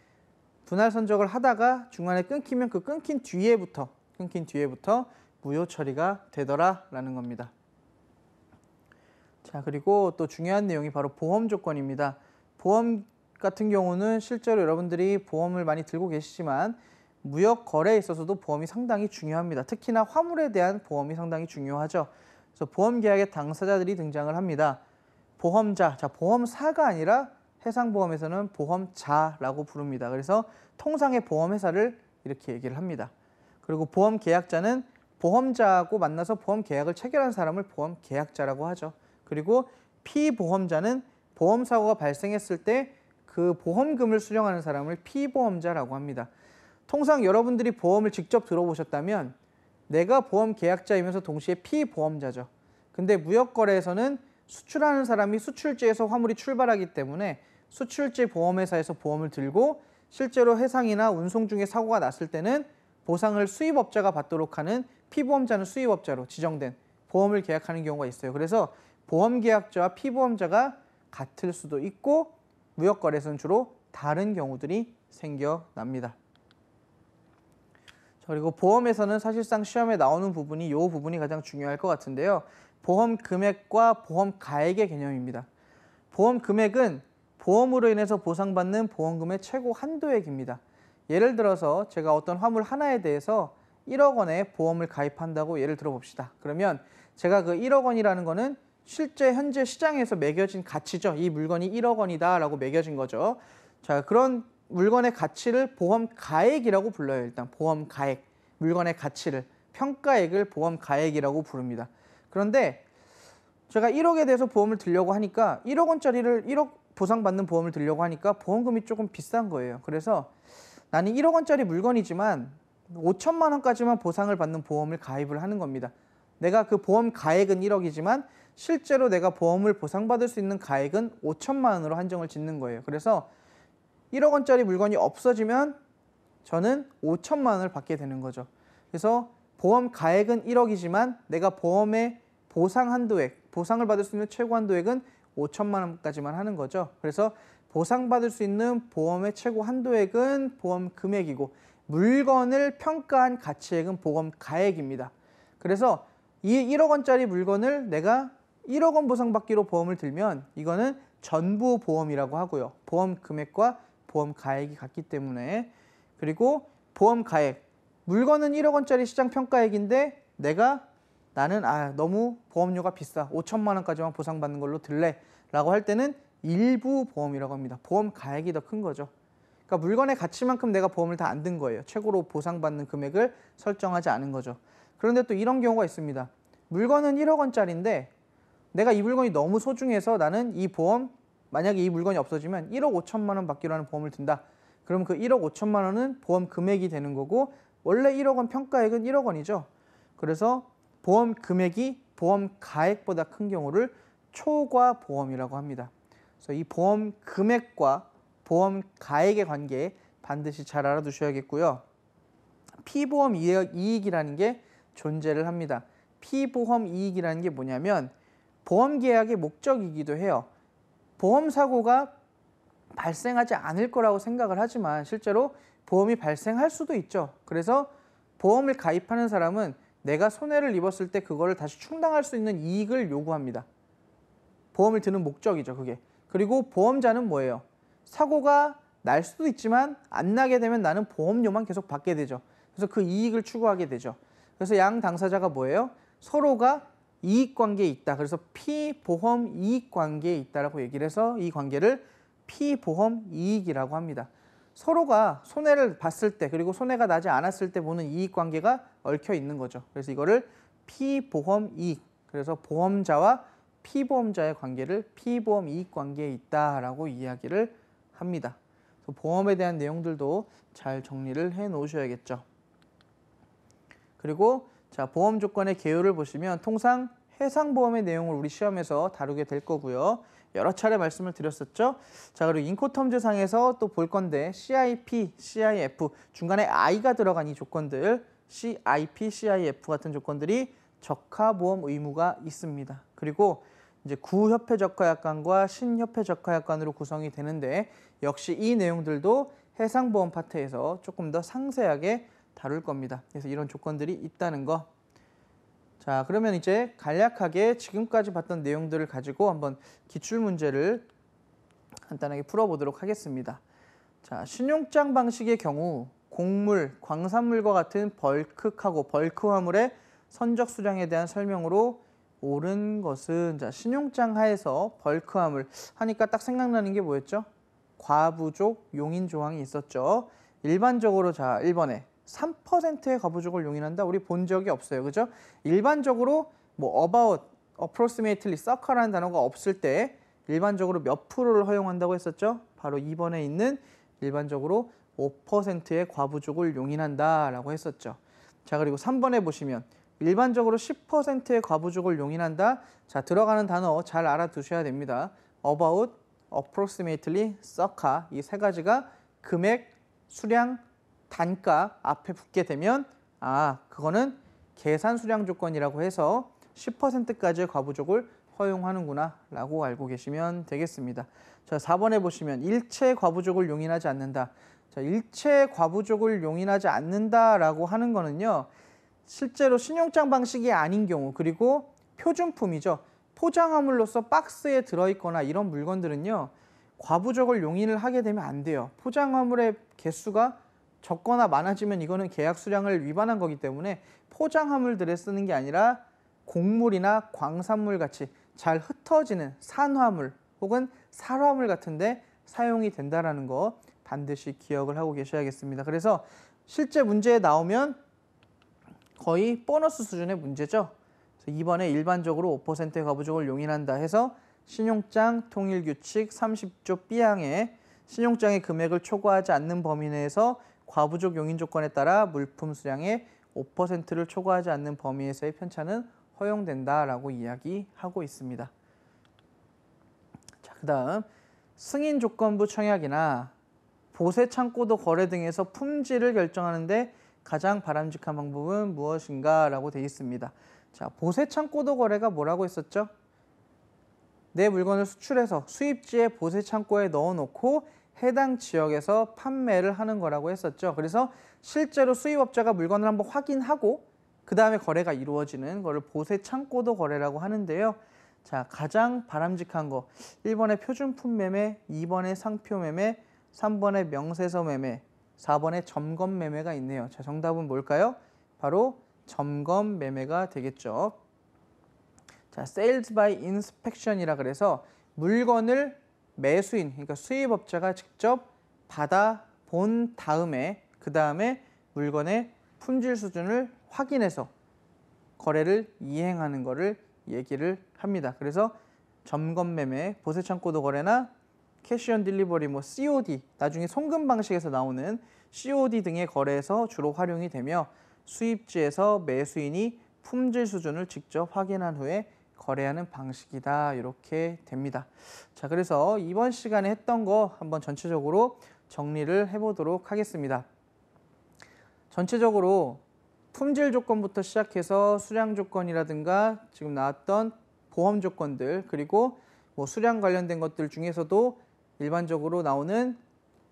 분할 선적을 하다가 중간에 끊기면 그 끊긴 뒤에부터 끊긴 뒤에부터 무효 처리가 되더라라는 겁니다. 자 그리고 또 중요한 내용이 바로 보험 조건입니다. 보험 같은 경우는 실제로 여러분들이 보험을 많이 들고 계시지만 무역 거래에 있어서도 보험이 상당히 중요합니다. 특히나 화물에 대한 보험이 상당히 중요하죠. 그래서 보험 계약의 당사자들이 등장을 합니다. 보험자, 자 보험사가 아니라 해상보험에서는 보험자라고 부릅니다. 그래서 통상의 보험회사를 이렇게 얘기를 합니다. 그리고 보험 계약자는 보험자하고 만나서 보험 계약을 체결한 사람을 보험 계약자라고 하죠. 그리고 피보험자는 보험사고가 발생했을 때 그 보험금을 수령하는 사람을 피보험자라고 합니다. 통상 여러분들이 보험을 직접 들어보셨다면 내가 보험 계약자이면서 동시에 피보험자죠. 근데 무역거래에서는 수출하는 사람이 수출지에서 화물이 출발하기 때문에 수출지 보험회사에서 보험을 들고 실제로 해상이나 운송 중에 사고가 났을 때는 보상을 수입업자가 받도록 하는 피보험자는 수입업자로 지정된 보험을 계약하는 경우가 있어요. 그래서 보험계약자와 피보험자가 같을 수도 있고 무역거래에서는 주로 다른 경우들이 생겨납니다. 그리고 보험에서는 사실상 시험에 나오는 부분이 이 부분이 가장 중요할 것 같은데요. 보험 금액과 보험 가액의 개념입니다. 보험 금액은 보험으로 인해서 보상받는 보험금의 최고 한도액입니다. 예를 들어서 제가 어떤 화물 하나에 대해서 1억 원의 보험을 가입한다고 예를 들어봅시다. 그러면 제가 그 1억 원이라는 거는 실제 현재 시장에서 매겨진 가치죠. 이 물건이 1억 원이다라고 매겨진 거죠. 자, 그런 물건의 가치를 보험 가액이라고 불러요. 일단 보험 가액, 물건의 가치를 평가액을 보험 가액이라고 부릅니다. 그런데 제가 1억에 대해서 보험을 들려고 하니까 1억 원짜리를 1억 보상받는 보험을 들려고 하니까 보험금이 조금 비싼 거예요. 그래서 나는 1억 원짜리 물건이지만 5천만 원까지만 보상을 받는 보험을 가입을 하는 겁니다. 내가 그 보험 가액은 1억이지만 실제로 내가 보험을 보상받을 수 있는 가액은 5천만 원으로 한정을 짓는 거예요. 그래서 1억 원짜리 물건이 없어지면 저는 5천만 원을 받게 되는 거죠. 그래서 보험 가액은 1억이지만 내가 보험의 보상 한도액, 보상을 받을 수 있는 최고 한도액은 5천만 원까지만 하는 거죠. 그래서 보상받을 수 있는 보험의 최고 한도액은 보험 금액이고 물건을 평가한 가치액은 보험 가액입니다. 그래서 이 1억 원짜리 물건을 내가 1억 원 보상받기로 보험을 들면 이거는 전부 보험이라고 하고요. 보험 금액과 보험 가액이 같기 때문에 그리고 보험 가액 물건은 1억 원짜리 시장 평가액인데 내가 나는 아 너무 보험료가 비싸 5천만 원까지만 보상받는 걸로 들래 라고 할 때는 일부 보험이라고 합니다. 보험 가액이 더 큰 거죠. 그러니까 물건의 가치만큼 내가 보험을 다 안 든 거예요. 최고로 보상받는 금액을 설정하지 않은 거죠. 그런데 또 이런 경우가 있습니다. 물건은 1억 원짜리인데 내가 이 물건이 너무 소중해서 나는 이 보험 만약에 이 물건이 없어지면 1억 5천만 원 받기로 하는 보험을 든다. 그럼 그 1억 5천만 원은 보험 금액이 되는 거고 원래 1억 원 평가액은 1억 원이죠. 그래서 보험 금액이 보험 가액보다 큰 경우를 초과 보험이라고 합니다. 그래서 이 보험 금액과 보험 가액의 관계 반드시 잘 알아두셔야겠고요. 피보험 이익이라는 게 존재를 합니다. 피보험 이익이라는 게 뭐냐면 보험 계약의 목적이기도 해요. 보험 사고가 발생하지 않을 거라고 생각을 하지만 실제로 보험이 발생할 수도 있죠. 그래서 보험을 가입하는 사람은 내가 손해를 입었을 때 그거를 다시 충당할 수 있는 이익을 요구합니다. 보험을 드는 목적이죠, 그게. 그리고 보험자는 뭐예요? 사고가 날 수도 있지만 안 나게 되면 나는 보험료만 계속 받게 되죠. 그래서 그 이익을 추구하게 되죠. 그래서 양 당사자가 뭐예요? 서로가 이익 관계에 있다. 그래서 피보험 이익 관계에 있다라고 얘기를 해서 이 관계를 피보험 이익이라고 합니다. 서로가 손해를 봤을 때 그리고 손해가 나지 않았을 때 보는 이익 관계가 얽혀 있는 거죠. 그래서 이거를 피보험 이익 그래서 보험자와 피보험자의 관계를 피보험 이익 관계에 있다라고 이야기를 합니다. 보험에 대한 내용들도 잘 정리를 해 놓으셔야겠죠. 그리고 자 보험 조건의 개요를 보시면 통상 해상보험의 내용을 우리 시험에서 다루게 될 거고요. 여러 차례 말씀을 드렸었죠. 자 그리고 인코텀즈상에서 또 볼 건데 CIP, CIF 중간에 I가 들어간 이 조건들 CIP, CIF 같은 조건들이 적합보험 의무가 있습니다. 그리고 이제 구협회 적화약관과 신협회 적화약관으로 구성이 되는데 역시 이 내용들도 해상보험 파트에서 조금 더 상세하게 다룰 겁니다. 그래서 이런 조건들이 있다는 거 자, 그러면 이제 간략하게 지금까지 봤던 내용들을 가지고 한번 기출 문제를 간단하게 풀어보도록 하겠습니다. 자, 신용장 방식의 경우 곡물, 광산물과 같은 벌크하고 벌크 화물의 선적 수량에 대한 설명으로 옳은 것은 자, 신용장 하에서 벌크 화물 하니까 딱 생각나는 게 뭐였죠? 과부족 용인 조항이 있었죠. 일반적으로 자, 1번에 3%의 거부족을 용인한다. 우리 본 적이 없어요. 그죠? 일반적으로 뭐 about, approximately, circle라는 단어가 없을 때 일반적으로 몇 프로를 허용한다고 했었죠? 바로 2번에 있는 일반적으로 5%의 과부족을 용인한다라고 했었죠. 자, 그리고 3번에 보시면 일반적으로 10%의 과부족을 용인한다. 자, 들어가는 단어 잘 알아두셔야 됩니다. about, approximately, circa 이 세 가지가 금액, 수량, 단가 앞에 붙게 되면 아 그거는 계산 수량 조건이라고 해서 10%까지의 과부족을 허용하는구나 라고 알고 계시면 되겠습니다. 자 4번에 보시면 일체 과부족을 용인하지 않는다. 자 일체 과부족을 용인하지 않는다라고 하는 거는요. 실제로 신용장 방식이 아닌 경우 그리고 표준품이죠. 포장화물로서 박스에 들어있거나 이런 물건들은요. 과부족을 용인을 하게 되면 안 돼요. 포장화물의 개수가 적거나 많아지면 이거는 계약 수량을 위반한 거기 때문에 포장 화물들에 쓰는 게 아니라 곡물이나 광산물 같이 잘 흩어지는 산화물 혹은 살화물 같은데 사용이 된다라는 거 반드시 기억을 하고 계셔야겠습니다. 그래서 실제 문제에 나오면 거의 보너스 수준의 문제죠. 그래서 이번에 일반적으로 5%의 가부족을 용인한다 해서 신용장 통일규칙 30조 B항에 신용장의 금액을 초과하지 않는 범위 내에서 과부족 용인 조건에 따라 물품 수량의 5%를 초과하지 않는 범위에서의 편차는 허용된다라고 이야기하고 있습니다. 자, 그다음 승인 조건부 청약이나 보세 창고도 거래 등에서 품질을 결정하는데 가장 바람직한 방법은 무엇인가라고 되어 있습니다. 자, 보세 창고도 거래가 뭐라고 했었죠? 내 물건을 수출해서 수입지에 보세 창고에 넣어놓고 해당 지역에서 판매를 하는 거라고 했었죠. 그래서 실제로 수입업자가 물건을 한번 확인하고 그 다음에 거래가 이루어지는 거를 보세 창고도 거래라고 하는데요. 자, 가장 바람직한 거. 1번의 표준품 매매, 2번의 상표 매매, 3번의 명세서 매매, 4번의 점검 매매가 있네요. 자, 정답은 뭘까요? 바로 점검 매매가 되겠죠. 자, sales by inspection이라 그래서 물건을 매수인, 그러니까 수입업자가 직접 받아 본 다음에 그 다음에 물건의 품질 수준을 확인해서 거래를 이행하는 것을 얘기를 합니다. 그래서 점검 매매, 보세 창고도 거래나 캐시온 딜리버리, 뭐 COD, 나중에 송금 방식에서 나오는 COD 등의 거래에서 주로 활용이 되며 수입지에서 매수인이 품질 수준을 직접 확인한 후에 거래하는 방식이다 이렇게 됩니다. 자 그래서 이번 시간에 했던 거 한번 전체적으로 정리를 해보도록 하겠습니다. 전체적으로 품질 조건부터 시작해서 수량 조건이라든가 지금 나왔던 보험 조건들 그리고 뭐 수량 관련된 것들 중에서도 일반적으로 나오는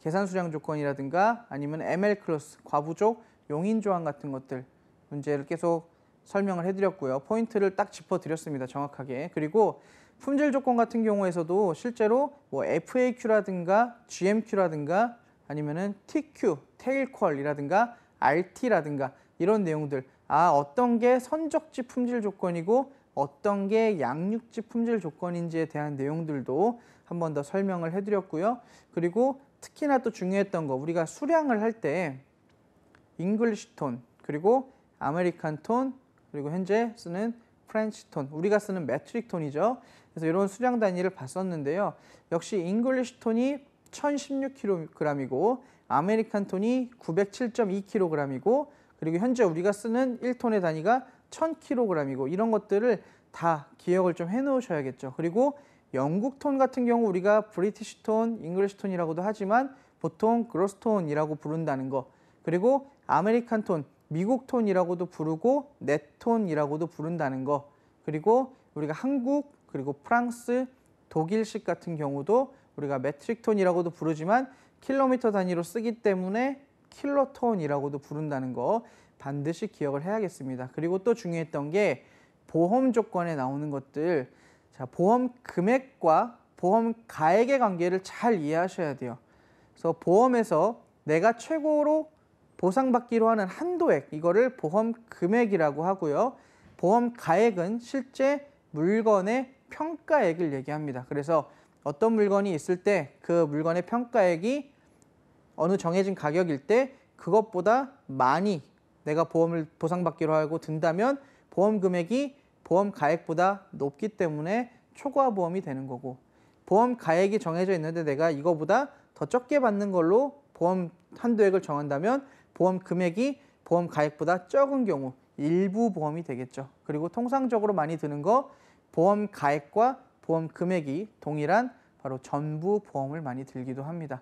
계산 수량 조건이라든가 아니면 ML 클러스, 과부족, 용인 조항 같은 것들 문제를 계속 설명을 해드렸고요. 포인트를 딱 짚어드렸습니다. 정확하게. 그리고 품질 조건 같은 경우에서도 실제로 뭐 FAQ라든가 GMQ라든가 아니면은 TQ, 테일퀄이라든가 RT라든가 이런 내용들 아 어떤 게 선적지 품질 조건이고 어떤 게 양육지 품질 조건인지에 대한 내용들도 한 번 더 설명을 해드렸고요. 그리고 특히나 또 중요했던 거 우리가 수량을 할 때 잉글리시 톤 그리고 아메리칸 톤 그리고 현재 쓰는 프렌치 톤, 우리가 쓰는 매트릭 톤이죠. 그래서 이런 수량 단위를 봤었는데요. 역시 잉글리시 톤이 1016kg이고 아메리칸 톤이 907.2kg이고 그리고 현재 우리가 쓰는 1톤의 단위가 1000kg이고 이런 것들을 다 기억을 좀 해놓으셔야겠죠. 그리고 영국 톤 같은 경우 우리가 브리티시 톤, 잉글리시 톤이라고도 하지만 보통 그로스 톤이라고 부른다는 거 그리고 아메리칸 톤, 미국 톤이라고도 부르고 네톤이라고도 부른다는 거 그리고 우리가 한국 그리고 프랑스 독일식 같은 경우도 우리가 매트릭 톤이라고도 부르지만 킬로미터 단위로 쓰기 때문에 킬로톤이라고도 부른다는 거 반드시 기억을 해야겠습니다. 그리고 또 중요했던 게 보험 조건에 나오는 것들 자 보험 금액과 보험 가액의 관계를 잘 이해하셔야 돼요. 그래서 보험에서 내가 최고로 보상받기로 하는 한도액 이거를 보험 금액이라고 하고요. 보험 가액은 실제 물건의 평가액을 얘기합니다. 그래서 어떤 물건이 있을 때 그 물건의 평가액이 어느 정해진 가격일 때 그것보다 많이 내가 보험을 보상받기로 하고 든다면 보험 금액이 보험 가액보다 높기 때문에 초과 보험이 되는 거고 보험 가액이 정해져 있는데 내가 이거보다 더 적게 받는 걸로 보험 한도액을 정한다면 보험 금액이 보험 가액보다 적은 경우 일부 보험이 되겠죠. 그리고 통상적으로 많이 드는 거 보험 가액과 보험 금액이 동일한 바로 전부 보험을 많이 들기도 합니다.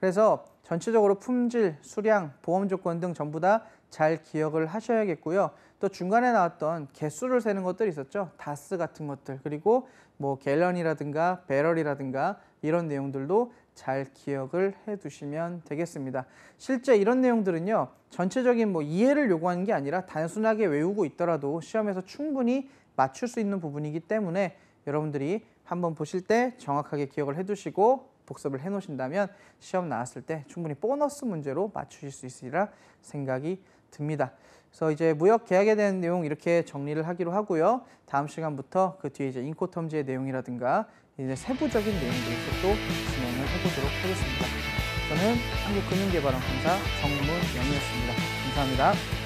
그래서 전체적으로 품질, 수량, 보험 조건 등 전부 다 잘 기억을 하셔야겠고요. 또 중간에 나왔던 개수를 세는 것들 있었죠. 다스 같은 것들 그리고 뭐 갤런이라든가 배럴이라든가 이런 내용들도 잘 기억을 해 두시면 되겠습니다. 실제 이런 내용들은요. 전체적인 뭐 이해를 요구하는 게 아니라 단순하게 외우고 있더라도 시험에서 충분히 맞출 수 있는 부분이기 때문에 여러분들이 한번 보실 때 정확하게 기억을 해 두시고 복습을 해 놓으신다면 시험 나왔을 때 충분히 보너스 문제로 맞추실 수 있으리라 생각이 듭니다. 그래서 이제 무역 계약에 대한 내용 이렇게 정리를 하기로 하고요. 다음 시간부터 그 뒤에 이제 인코텀즈의 내용이라든가 이제 세부적인 내용들도 또 진행을 해보도록 하겠습니다. 저는 한국금융개발원 강사 정문영이었습니다. 감사합니다.